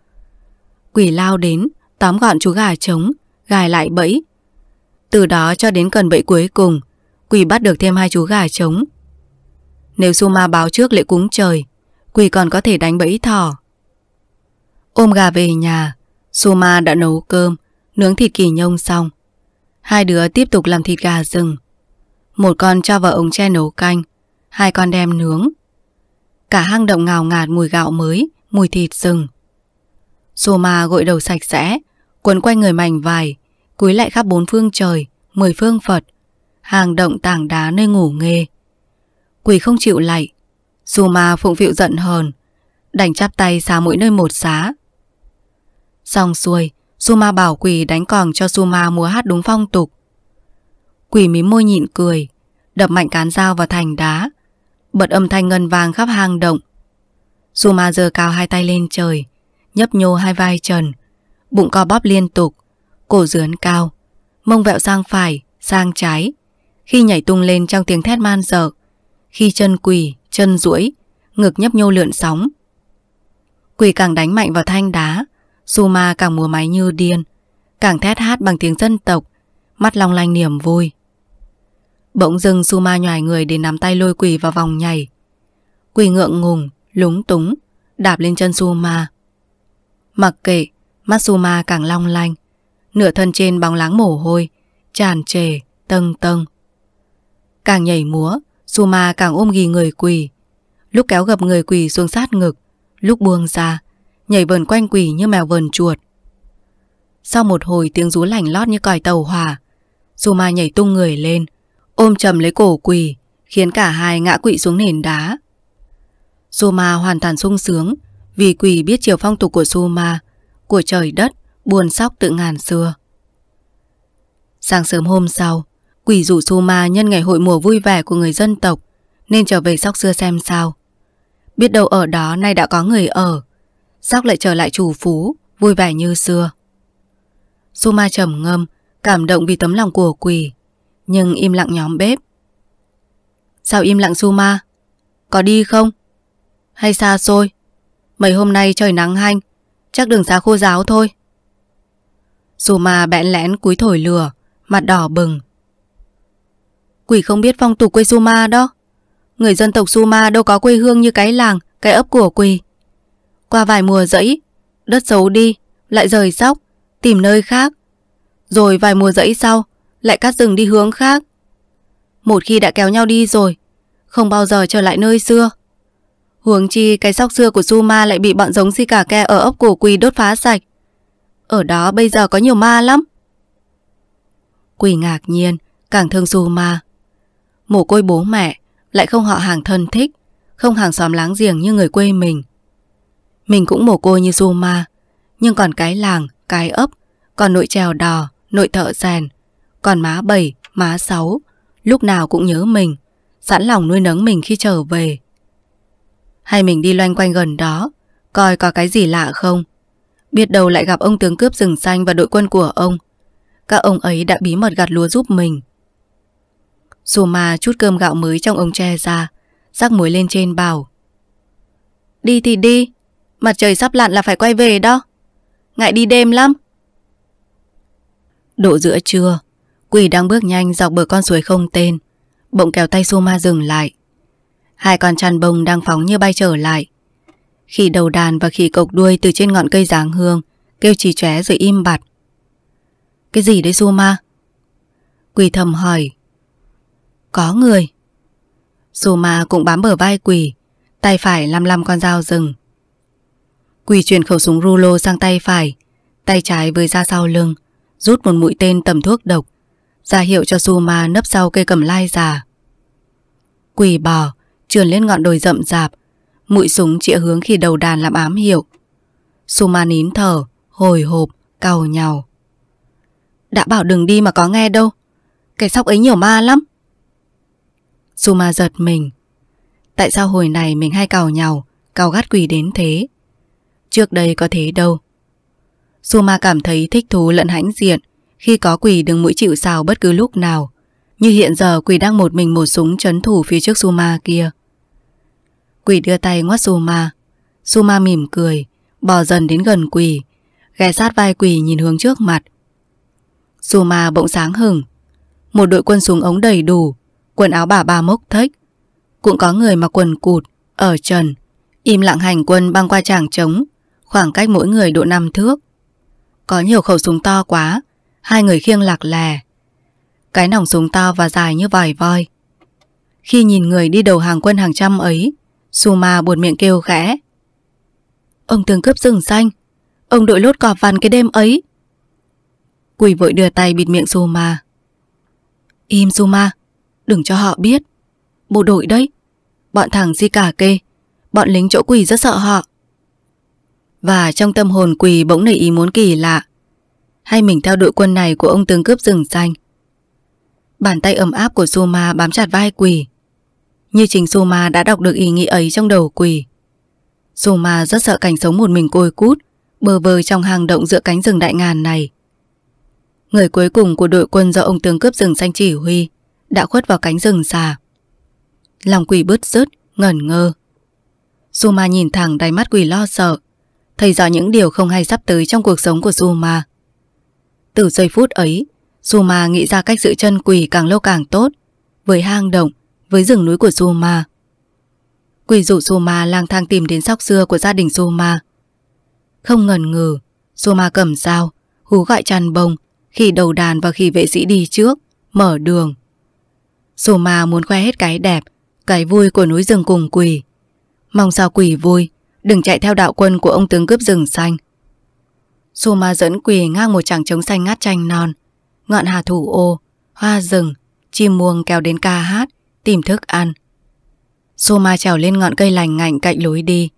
Quỷ lao đến, tóm gọn chú gà trống, gài lại bẫy. Từ đó cho đến cần bẫy cuối cùng, quỷ bắt được thêm hai chú gà trống. Nếu Suma báo trước lễ cúng trời, quỷ còn có thể đánh bẫy thỏ. Ôm gà về nhà, Suma đã nấu cơm, nướng thịt kỳ nhông xong. Hai đứa tiếp tục làm thịt gà rừng. Một con cho vào ống tre nấu canh, hai con đem nướng. Cả hang động ngào ngạt mùi gạo mới, mùi thịt rừng. Suma gội đầu sạch sẽ, Quấn quanh người mảnh vải Cúi lại khắp bốn phương trời Mười phương Phật Hàng động tảng đá nơi ngủ nghề Quỷ không chịu lạy Dù mà phụng phịu giận hờn Đành chắp tay xá mỗi nơi một xá Xong xuôi Suma bảo quỷ đánh còn cho Suma múa hát đúng phong tục Quỷ mím môi nhịn cười Đập mạnh cán dao vào thành đá Bật âm thanh ngân vàng khắp hang động Suma giơ cao hai tay lên trời Nhấp nhô hai vai trần bụng co bóp liên tục, cổ dướn cao, mông vẹo sang phải, sang trái, khi nhảy tung lên trong tiếng thét man dở, khi chân quỳ, chân duỗi, ngực nhấp nhô lượn sóng. Quỳ càng đánh mạnh vào thanh đá, Suma càng múa máy như điên, càng thét hát bằng tiếng dân tộc, mắt long lanh niềm vui. Bỗng dưng Suma nhòi người để nắm tay lôi quỳ vào vòng nhảy. Quỳ ngượng ngùng, lúng túng, đạp lên chân Suma. Mặc kệ, Matsuma càng long lanh, nửa thân trên bóng láng mồ hôi, tràn trề, tâng tâng. Càng nhảy múa, Suma càng ôm ghi người quỳ. Lúc kéo gập người quỳ xuống sát ngực, lúc buông ra, nhảy vờn quanh quỳ như mèo vờn chuột. Sau một hồi tiếng rú lảnh lót như còi tàu hòa, Suma nhảy tung người lên, ôm chầm lấy cổ quỳ, khiến cả hai ngã quỵ xuống nền đá. Suma hoàn toàn sung sướng, vì quỳ biết chiều phong tục của Suma, của trời đất buồn sóc tự ngàn xưa. Sáng sớm hôm sau, quỷ rủ su ma nhân ngày hội mùa vui vẻ của người dân tộc nên trở về sóc xưa xem sao. Biết đâu ở đó nay đã có người ở, sóc lại trở lại chủ phú, vui vẻ như xưa. Su ma trầm ngâm, cảm động vì tấm lòng của quỷ, nhưng im lặng nhóm bếp. Sao im lặng Su ma? Có đi không? Hay xa xôi? Mấy hôm nay trời nắng hanh, Chắc đường xá khô giáo thôi Dù mà bẹn lẽn cúi thổi lửa Mặt đỏ bừng Quỷ không biết phong tục quê Suma đó Người dân tộc Suma đâu có quê hương như cái làng Cái ấp của quỳ Qua vài mùa rẫy Đất xấu đi Lại rời sóc Tìm nơi khác Rồi vài mùa rẫy sau Lại cắt rừng đi hướng khác Một khi đã kéo nhau đi rồi Không bao giờ trở lại nơi xưa Huống chi cái sóc xưa của Suma lại bị bọn giống si cả ke ở ốc cổ quỳ đốt phá sạch. Ở đó bây giờ có nhiều ma lắm. Quỳ ngạc nhiên, càng thương Suma. Ma. Mồ côi bố mẹ, lại không họ hàng thân thích, không hàng xóm láng giềng như người quê mình. Mình cũng mồ côi như Suma, nhưng còn cái làng, cái ấp, còn nội trèo đò, nội thợ rèn, còn má bảy, má sáu, lúc nào cũng nhớ mình, sẵn lòng nuôi nấng mình khi trở về. Hay mình đi loanh quanh gần đó Coi có cái gì lạ không Biết đâu lại gặp ông tướng cướp rừng xanh và đội quân của ông Các ông ấy đã bí mật gặt lúa giúp mình Suma chút cơm gạo mới trong ông tre ra Rắc muối lên trên bảo Đi thì đi Mặt trời sắp lặn là phải quay về đó Ngại đi đêm lắm Độ giữa trưa Quỷ đang bước nhanh dọc bờ con suối không tên Bỗng kéo tay Suma dừng lại Hai con chăn bông đang phóng như bay trở lại Khi đầu đàn và khi cộc đuôi Từ trên ngọn cây giáng hương Kêu chỉ chóe rồi im bặt Cái gì đấy Suma Quỳ thầm hỏi Có người Suma cũng bám bờ vai quỳ Tay phải lăm lăm con dao rừng Quỳ chuyển khẩu súng rulo sang tay phải Tay trái với ra sau lưng Rút một mũi tên tầm thuốc độc ra hiệu cho Suma nấp sau cây cầm lai già. Quỷ bò trườn lên ngọn đồi rậm rạp. Mũi súng chĩa hướng khi đầu đàn làm ám hiệu. Suma nín thở, hồi hộp, cầu nhào. Đã bảo đừng đi mà có nghe đâu. kẻ sóc ấy nhiều ma lắm. Suma giật mình. Tại sao hồi này mình hay cào nhào, cào gắt quỷ đến thế? Trước đây có thế đâu. Suma cảm thấy thích thú lẫn hãnh diện khi có quỷ đứng mũi chịu sào bất cứ lúc nào. Như hiện giờ quỷ đang một mình một súng chấn thủ phía trước Suma kia. Quỷ đưa tay ngoắt Suma. Suma mỉm cười, bò dần đến gần quỷ, ghé sát vai quỷ nhìn hướng trước mặt. Suma bỗng sáng hừng. Một đội quân súng ống đầy đủ, quần áo bà ba mốc thách. Cũng có người mặc quần cụt, ở trần, im lặng hành quân băng qua tràng trống, khoảng cách mỗi người độ 5 thước. Có nhiều khẩu súng to quá, hai người khiêng lạc lè. Cái nòng súng to và dài như vòi voi. Khi nhìn người đi đầu hàng quân hàng trăm ấy, Suma buồn miệng kêu khẽ. Ông từng cướp rừng xanh, ông đội lốt cọp vằn cái đêm ấy. Quỷ vội đưa tay bịt miệng Suma. Im Suma, đừng cho họ biết. Bộ đội đấy, bọn thằng di cả kê, bọn lính chỗ quỷ rất sợ họ. Và trong tâm hồn quỷ bỗng nảy ý muốn kỳ lạ. Hay mình theo đội quân này của ông tướng cướp rừng xanh. Bàn tay ấm áp của Suma bám chặt vai quỷ. Như trình Suma đã đọc được ý nghĩ ấy trong đầu quỷ Suma rất sợ cảnh sống một mình côi cút bơ vơ trong hang động giữa cánh rừng đại ngàn này Người cuối cùng của đội quân do ông tướng cướp rừng xanh chỉ huy Đã khuất vào cánh rừng xà Lòng quỷ bứt rứt, ngẩn ngơ Suma nhìn thẳng đáy mắt quỷ lo sợ Thấy rõ những điều không hay sắp tới trong cuộc sống của Suma Từ giây phút ấy Suma nghĩ ra cách giữ chân quỷ càng lâu càng tốt Với hang động với rừng núi của Soma. Quỷ dụ Soma lang thang tìm đến sóc xưa của gia đình Soma. Không ngần ngừ, Soma cầm dao, hú gọi tràn bông, khi đầu đàn và khi vệ sĩ đi trước, mở đường. Soma muốn khoe hết cái đẹp, cái vui của núi rừng cùng quỷ. Mong sao quỷ vui, đừng chạy theo đạo quân của ông tướng cướp rừng xanh. Soma dẫn quỷ ngang một tràng trống xanh ngát chanh non, ngọn hà thủ ô, hoa rừng, chim muông kéo đến ca hát, tìm thức ăn. Soma trèo lên ngọn cây lành ngạnh cạnh lối đi,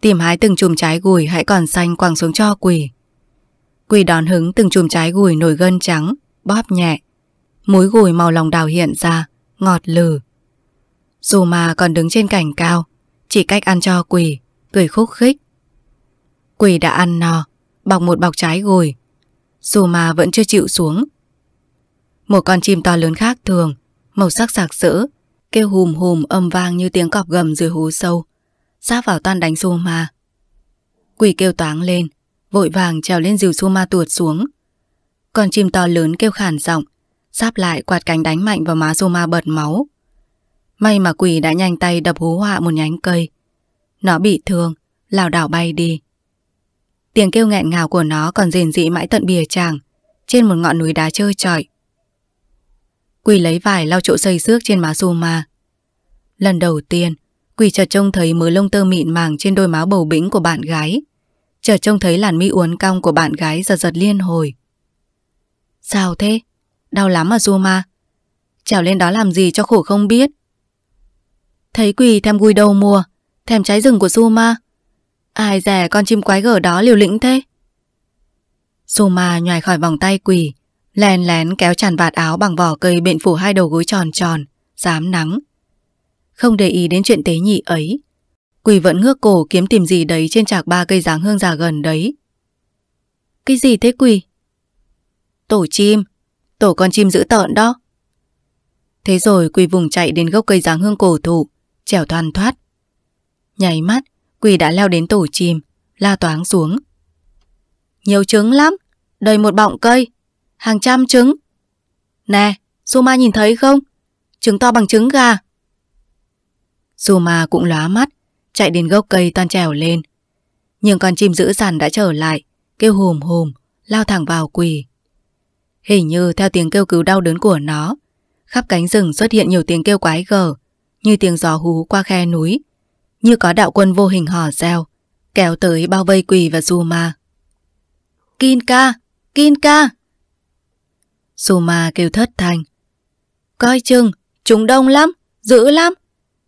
tìm hái từng chùm trái gùi hãy còn xanh quàng xuống cho quỷ. Quỷ đón hứng từng chùm trái gùi nổi gân trắng, bóp nhẹ. Múi gùi màu lòng đào hiện ra, ngọt lừ. Soma còn đứng trên cành cao, chỉ cách ăn cho quỷ, cười khúc khích. Quỷ đã ăn no, bọc một bọc trái gùi. Soma vẫn chưa chịu xuống. Một con chim to lớn khác thường, màu sắc sạc sỡ, kêu hùm hùm âm vang như tiếng cọp gầm dưới hố sâu, sát vào tan đánh xô ma. Quỷ kêu toáng lên, vội vàng trèo lên rìu xô tuột xuống. Con chim to lớn kêu khản giọng, sáp lại quạt cánh đánh mạnh vào má xô ma bật máu. May mà quỷ đã nhanh tay đập hú họa một nhánh cây. Nó bị thương, lảo đảo bay đi. Tiếng kêu nghẹn ngào của nó còn rền rĩ mãi tận bìa tràng trên một ngọn núi đá trơ trọi. Quỳ lấy vải lau chỗ dây xước trên má Zuma. Lần đầu tiên, Quỳ chợt trông thấy mớ lông tơ mịn màng trên đôi má bầu bĩnh của bạn gái. Chợt trông thấy làn mi uốn cong của bạn gái giật giật liên hồi. Sao thế? Đau lắm à Zuma? Trèo lên đó làm gì cho khổ không biết? Thấy Quỳ thèm gùi đầu mùa, thèm trái rừng của Zuma. Ai dè con chim quái gở đó liều lĩnh thế? Zuma nhòi khỏi vòng tay Quỳ, lén lén kéo tràn vạt áo bằng vỏ cây bện phủ hai đầu gối tròn tròn, dám nắng. Không để ý đến chuyện tế nhị ấy. Quỷ vẫn ngước cổ kiếm tìm gì đấy trên chạc ba cây dáng hương già gần đấy. Cái gì thế quỷ? Tổ chim, tổ con chim giữ tợn đó. Thế rồi quỳ vùng chạy đến gốc cây dáng hương cổ thụ, trèo thoăn thoát. nhảy mắt, quỳ đã leo đến tổ chim, la toáng xuống. Nhiều trứng lắm, đầy một bọng cây hàng trăm trứng. Nè, Suma nhìn thấy không? Trứng to bằng trứng gà. Suma cũng lóa mắt, chạy đến gốc cây tan trèo lên. Nhưng con chim dữ dằn đã trở lại, kêu hùm hùm, lao thẳng vào quỳ. Hình như theo tiếng kêu cứu đau đớn của nó, khắp cánh rừng xuất hiện nhiều tiếng kêu quái gở, như tiếng gió hú qua khe núi, như có đạo quân vô hình hò reo, kéo tới bao vây quỳ và Zuma. Kinka! Kinka! Soma kêu thất thanh. Coi chừng, chúng đông lắm, dữ lắm.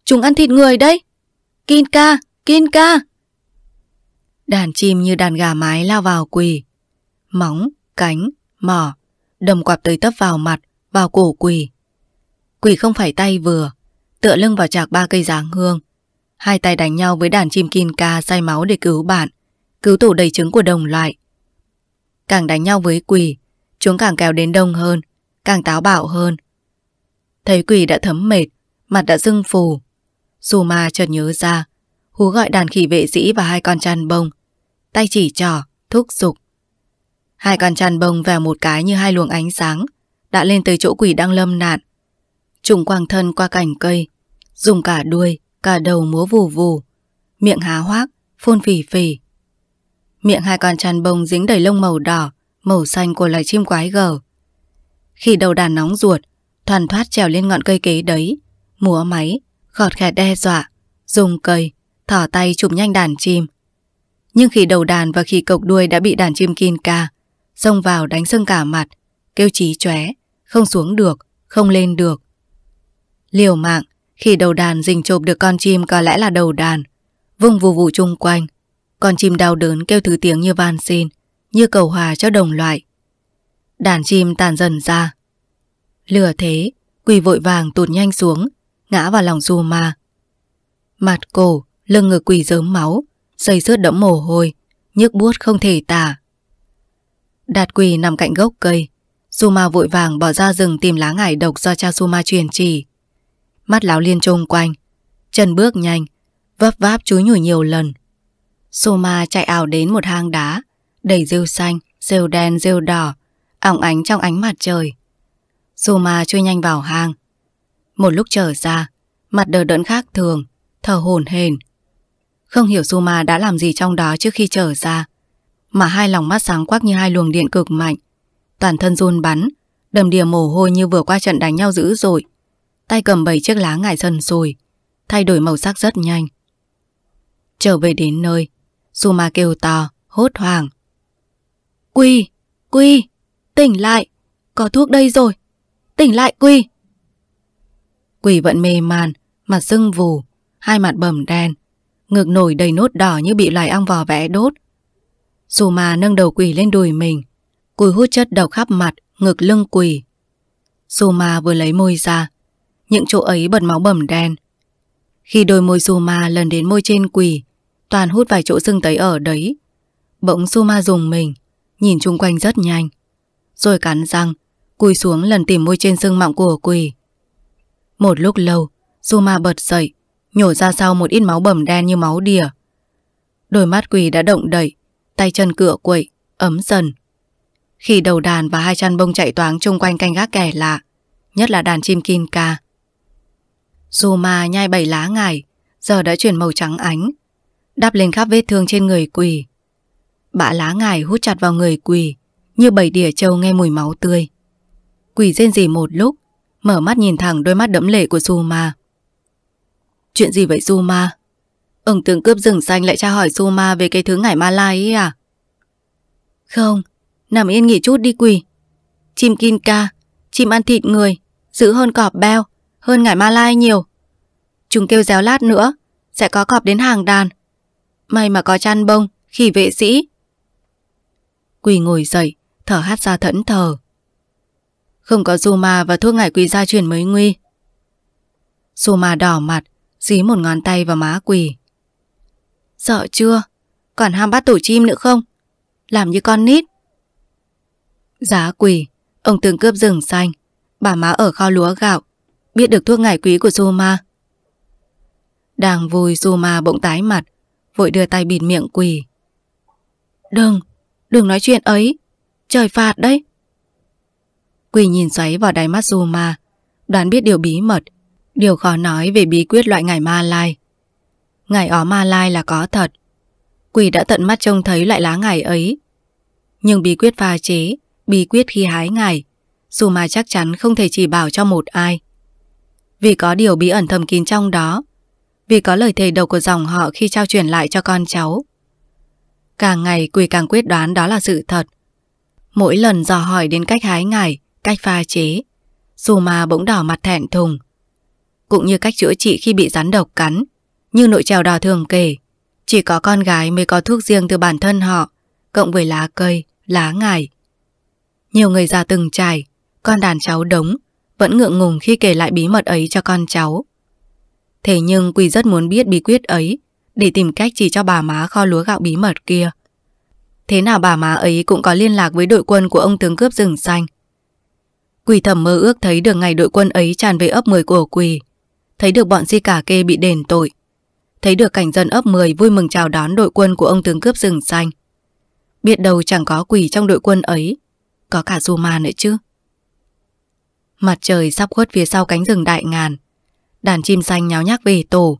Chúng ăn thịt người đấy. Kin ca, kin ca. Đàn chim như đàn gà mái lao vào quỳ. Móng, cánh, mỏ, đầm quạp tới tấp vào mặt, vào cổ quỳ. Quỳ không phải tay vừa, tựa lưng vào chạc ba cây giáng hương. Hai tay đánh nhau với đàn chim kin ca say máu để cứu bạn, cứu tổ đầy trứng của đồng loại. Càng đánh nhau với quỳ, Chúng càng kéo đến đông hơn Càng táo bạo hơn Thấy quỷ đã thấm mệt Mặt đã dưng phù Dù ma chợt nhớ ra Hú gọi đàn khỉ vệ sĩ và hai con chăn bông Tay chỉ trỏ, thúc giục Hai con chăn bông vào một cái như hai luồng ánh sáng Đã lên tới chỗ quỷ đang lâm nạn Trùng quang thân qua cảnh cây Dùng cả đuôi, cả đầu múa vù vù Miệng há hoác, phun phì phì Miệng hai con chăn bông dính đầy lông màu đỏ màu xanh của loài chim quái gở. Khi đầu đàn nóng ruột, thoăn thoắt trèo lên ngọn cây kế đấy, múa máy, gọt khẹt đe dọa, dùng cây, thỏ tay chụp nhanh đàn chim. Nhưng khi đầu đàn và khi cộc đuôi đã bị đàn chim kin ca, xông vào đánh sưng cả mặt, kêu chí chóe, không xuống được, không lên được. Liều mạng, khi đầu đàn rình chộp được con chim có lẽ là đầu đàn, vung vù vù chung quanh, con chim đau đớn kêu thứ tiếng như van xin, như cầu hòa cho đồng loại. Đàn chim tàn dần ra. lừa thế, quỳ vội vàng tụt nhanh xuống, ngã vào lòng dù ma. Mặt cổ, lưng ngực quỳ dớm máu, dây sướt đẫm mồ hôi, nhức buốt không thể tả. Đạt quỳ nằm cạnh gốc cây, ma vội vàng bỏ ra rừng tìm lá ngải độc do cha Suma truyền trì. Mắt láo liên trông quanh, chân bước nhanh, vấp váp chúi nhủi nhiều lần. Suma chạy ảo đến một hang đá, đầy rêu xanh, rêu đen, rêu đỏ, ỏng ánh trong ánh mặt trời. Dù mà chui nhanh vào hang. Một lúc trở ra, mặt đờ đẫn khác thường, thở hổn hển. Không hiểu Zuma đã làm gì trong đó trước khi trở ra, mà hai lòng mắt sáng quắc như hai luồng điện cực mạnh. Toàn thân run bắn, đầm đìa mồ hôi như vừa qua trận đánh nhau dữ dội. Tay cầm bảy chiếc lá ngải sần sùi, thay đổi màu sắc rất nhanh. Trở về đến nơi, Zuma kêu to, hốt hoảng, Quy, Quy, tỉnh lại, có thuốc đây rồi. Tỉnh lại Quy. Quỷ vẫn mê man, mặt sưng vù, hai mặt bầm đen, ngực nổi đầy nốt đỏ như bị loài ong vò vẽ đốt. Dù mà nâng đầu quỷ lên đùi mình, cùi hút chất độc khắp mặt, ngực lưng quỷ. Dù mà vừa lấy môi ra, những chỗ ấy bật máu bầm đen. Khi đôi môi dù mà lần đến môi trên quỷ, toàn hút vài chỗ sưng tấy ở đấy. Bỗng Suma dùng mình, nhìn chung quanh rất nhanh. Rồi cắn răng, cúi xuống lần tìm môi trên xương mọng của quỷ. Một lúc lâu, Zuma bật dậy, nhổ ra sau một ít máu bầm đen như máu đỉa. Đôi mắt quỷ đã động đậy, tay chân cựa quậy, ấm dần. Khi đầu đàn và hai chăn bông chạy toáng chung quanh canh gác kẻ lạ, nhất là đàn chim kin ca. Zuma nhai bảy lá ngải, giờ đã chuyển màu trắng ánh, đắp lên khắp vết thương trên người quỷ. Bã lá ngài hút chặt vào người quỷ Như bảy đỉa trâu nghe mùi máu tươi Quỷ rên rỉ một lúc Mở mắt nhìn thẳng đôi mắt đẫm lệ của Suma Chuyện gì vậy Suma Ông tướng cướp rừng xanh lại tra hỏi Suma Về cái thứ ngải ma lai ấy à Không Nằm yên nghỉ chút đi quỷ Chim kin ca Chim ăn thịt người Dữ hơn cọp beo Hơn ngải ma lai nhiều Chúng kêu réo lát nữa Sẽ có cọp đến hàng đàn May mà có chăn bông Khỉ vệ sĩ quỳ ngồi dậy, thở hát ra thẫn thờ. Không có Zuma và thuốc ngải quỳ gia truyền mới nguy. Zuma đỏ mặt, dí một ngón tay vào má quỳ. Sợ chưa? Còn ham bắt tổ chim nữa không? Làm như con nít. Giá quỳ, ông từng cướp rừng xanh, bà má ở kho lúa gạo, biết được thuốc ngải quý của Zuma. Đang vui Zuma bỗng tái mặt, vội đưa tay bịt miệng quỳ. Đừng, Đừng nói chuyện ấy, trời phạt đấy. Quỳ nhìn xoáy vào đáy mắt dù đoán biết điều bí mật, điều khó nói về bí quyết loại ngải ma lai. Ngải ó ma lai là có thật. Quỳ đã tận mắt trông thấy loại lá ngải ấy. Nhưng bí quyết pha chế, bí quyết khi hái ngải, dù chắc chắn không thể chỉ bảo cho một ai. Vì có điều bí ẩn thầm kín trong đó, vì có lời thề đầu của dòng họ khi trao truyền lại cho con cháu, Càng ngày Quỳ càng quyết đoán đó là sự thật. Mỗi lần dò hỏi đến cách hái ngải, cách pha chế, dù mà bỗng đỏ mặt thẹn thùng. Cũng như cách chữa trị khi bị rắn độc cắn, như nội trèo đỏ thường kể, chỉ có con gái mới có thuốc riêng từ bản thân họ, cộng với lá cây, lá ngải. Nhiều người già từng trải, con đàn cháu đống, vẫn ngượng ngùng khi kể lại bí mật ấy cho con cháu. Thế nhưng Quỳ rất muốn biết bí quyết ấy để tìm cách chỉ cho bà má kho lúa gạo bí mật kia. Thế nào bà má ấy cũng có liên lạc với đội quân của ông tướng cướp rừng xanh. Quỷ thẩm mơ ước thấy được ngày đội quân ấy tràn về ấp 10 của quỷ, thấy được bọn di cả kê bị đền tội, thấy được cảnh dân ấp 10 vui mừng chào đón đội quân của ông tướng cướp rừng xanh. Biết đâu chẳng có quỷ trong đội quân ấy, có cả dù ma nữa chứ. Mặt trời sắp khuất phía sau cánh rừng đại ngàn, đàn chim xanh nháo nhác về tổ,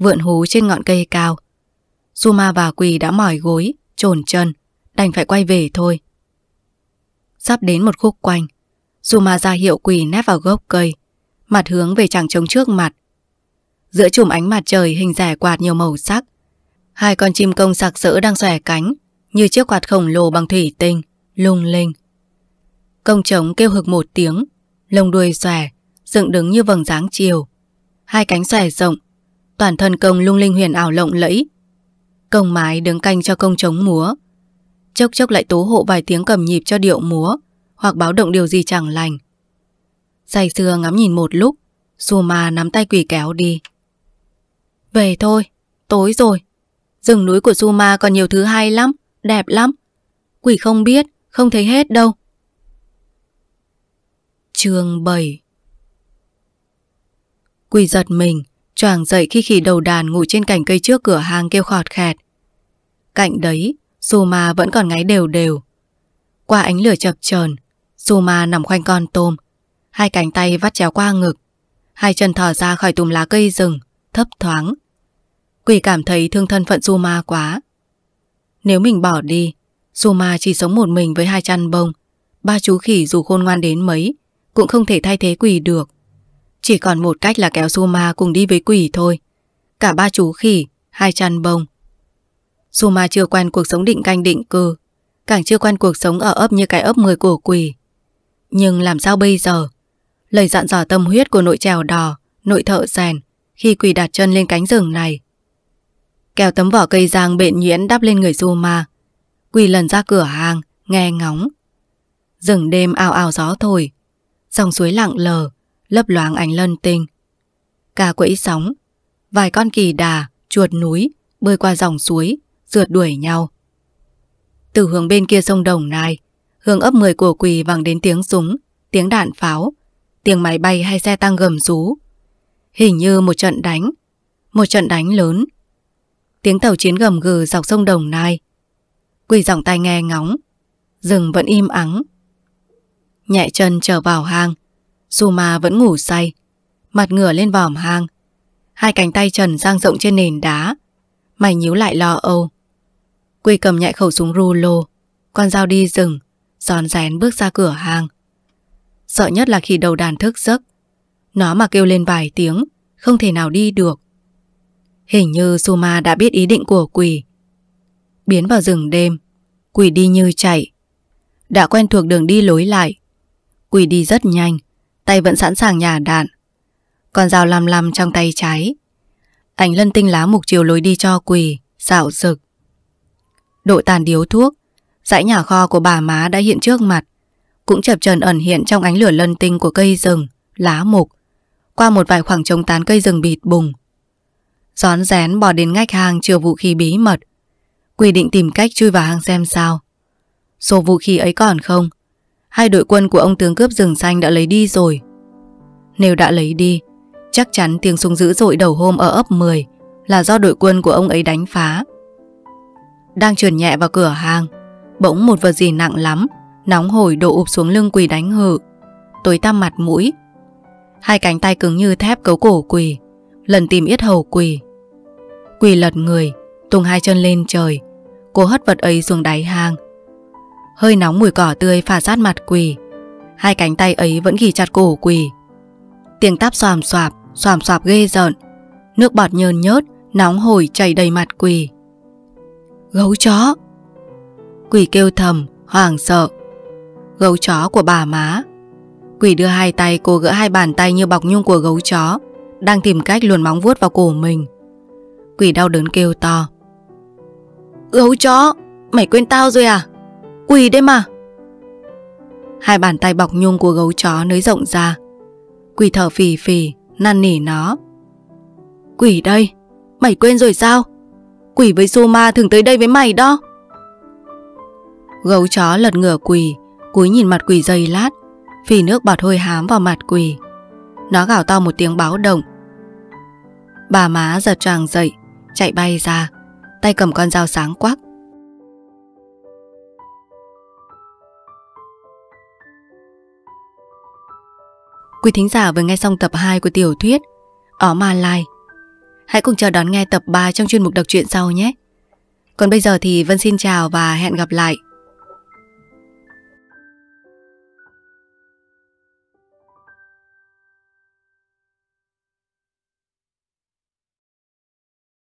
vượn hú trên ngọn cây cao. Suma và Quỳ đã mỏi gối, trồn chân, đành phải quay về thôi. Sắp đến một khúc quanh, Suma ra hiệu Quỳ nép vào gốc cây, mặt hướng về chàng trống trước mặt. Giữa chùm ánh mặt trời hình rẻ quạt nhiều màu sắc, hai con chim công sạc sỡ đang xòe cánh như chiếc quạt khổng lồ bằng thủy tinh, lung linh. Công trống kêu hực một tiếng, lông đuôi xòe, dựng đứng như vầng dáng chiều. Hai cánh xòe rộng, Toàn thân công lung linh huyền ảo lộng lẫy Công mái đứng canh cho công chống múa Chốc chốc lại tố hộ vài tiếng cầm nhịp cho điệu múa Hoặc báo động điều gì chẳng lành Say sưa ngắm nhìn một lúc Dù mà nắm tay quỷ kéo đi Về thôi, tối rồi Rừng núi của Suma còn nhiều thứ hay lắm Đẹp lắm Quỷ không biết, không thấy hết đâu chương 7 Quỷ giật mình Choàng dậy khi khỉ đầu đàn ngủ trên cành cây trước cửa hàng kêu khọt khẹt. Cạnh đấy, Suma vẫn còn ngáy đều đều. Qua ánh lửa chập chờn, Suma nằm khoanh con tôm, hai cánh tay vắt chéo qua ngực, hai chân thò ra khỏi tùm lá cây rừng, thấp thoáng. Quỷ cảm thấy thương thân phận Suma quá. Nếu mình bỏ đi, Suma chỉ sống một mình với hai chăn bông, ba chú khỉ dù khôn ngoan đến mấy, cũng không thể thay thế quỷ được. Chỉ còn một cách là kéo Suma cùng đi với quỷ thôi. Cả ba chú khỉ, hai chăn bông. Suma chưa quen cuộc sống định canh định cư, càng chưa quen cuộc sống ở ấp như cái ấp 10 của quỷ. Nhưng làm sao bây giờ? Lời dặn dò tâm huyết của nội trèo đò, nội thợ rèn, khi quỷ đặt chân lên cánh rừng này. Kéo tấm vỏ cây giang bện nhuyễn đắp lên người Suma. quỷ lần ra cửa hàng, nghe ngóng. Rừng đêm ào ào gió thổi, dòng suối lặng lờ, lấp loáng ánh lân tinh. Cả quẫy sóng, vài con kỳ đà, chuột núi bơi qua dòng suối, rượt đuổi nhau. Từ hướng bên kia sông Đồng Nai, hướng ấp 10 của quỳ vang đến tiếng súng, tiếng đạn pháo, tiếng máy bay hay xe tăng gầm rú. Hình như một trận đánh, một trận đánh lớn. Tiếng tàu chiến gầm gừ dọc sông Đồng Nai. Quỳ giọng tai nghe ngóng, rừng vẫn im ắng. Nhẹ chân trở vào hang, Suma vẫn ngủ say Mặt ngửa lên vòm hang Hai cánh tay trần dang rộng trên nền đá Mày nhíu lại lo âu Quy cầm nhạy khẩu súng rulo Con dao đi rừng Giòn rén bước ra cửa hang Sợ nhất là khi đầu đàn thức giấc Nó mà kêu lên vài tiếng Không thể nào đi được Hình như Suma đã biết ý định của quỷ Biến vào rừng đêm Quỷ đi như chạy Đã quen thuộc đường đi lối lại Quỷ đi rất nhanh tay vẫn sẵn sàng nhả đạn. Con dao lăm lăm trong tay trái. Ảnh lân tinh lá mục chiều lối đi cho quỳ, xạo rực. Độ tàn điếu thuốc, dãy nhà kho của bà má đã hiện trước mặt, cũng chập trần ẩn hiện trong ánh lửa lân tinh của cây rừng, lá mục, qua một vài khoảng trống tán cây rừng bịt bùng. Gión rén bò đến ngách hàng chừa vũ khí bí mật, Quỳ định tìm cách chui vào hang xem sao. Số vũ khí ấy còn không, Hai đội quân của ông tướng cướp rừng xanh đã lấy đi rồi Nếu đã lấy đi Chắc chắn tiếng súng dữ dội đầu hôm ở ấp 10 Là do đội quân của ông ấy đánh phá Đang trườn nhẹ vào cửa hàng Bỗng một vật gì nặng lắm Nóng hổi đổ ụp xuống lưng quỳ đánh hự Tối tăm mặt mũi Hai cánh tay cứng như thép cấu cổ quỳ Lần tìm yết hầu quỳ Quỳ lật người Tung hai chân lên trời cố hất vật ấy xuống đáy hang Hơi nóng mùi cỏ tươi phả sát mặt quỳ Hai cánh tay ấy vẫn ghi chặt cổ quỳ Tiếng táp xoàm xoạp Xoàm xoạp ghê rợn Nước bọt nhơn nhớt Nóng hổi chảy đầy mặt quỳ Gấu chó Quỳ kêu thầm hoảng sợ Gấu chó của bà má quỳ đưa hai tay cô gỡ hai bàn tay như bọc nhung của gấu chó Đang tìm cách luồn móng vuốt vào cổ mình quỳ đau đớn kêu to Gấu chó Mày quên tao rồi à quỳ đây mà. Hai bàn tay bọc nhung của gấu chó nới rộng ra. Quỳ thở phì phì, năn nỉ nó. Quỷ đây, mày quên rồi sao? Quỷ với Soma thường tới đây với mày đó. Gấu chó lật ngửa quỳ, cúi nhìn mặt quỳ dày lát, phì nước bọt hôi hám vào mặt quỳ. Nó gào to một tiếng báo động. Bà má giật tràng dậy, chạy bay ra, tay cầm con dao sáng quắc. Quý thính giả vừa nghe xong tập 2 của tiểu thuyết Ở Ma Lai. Hãy cùng chờ đón nghe tập 3 trong chuyên mục đọc truyện sau nhé. Còn bây giờ thì Vân xin chào và hẹn gặp lại.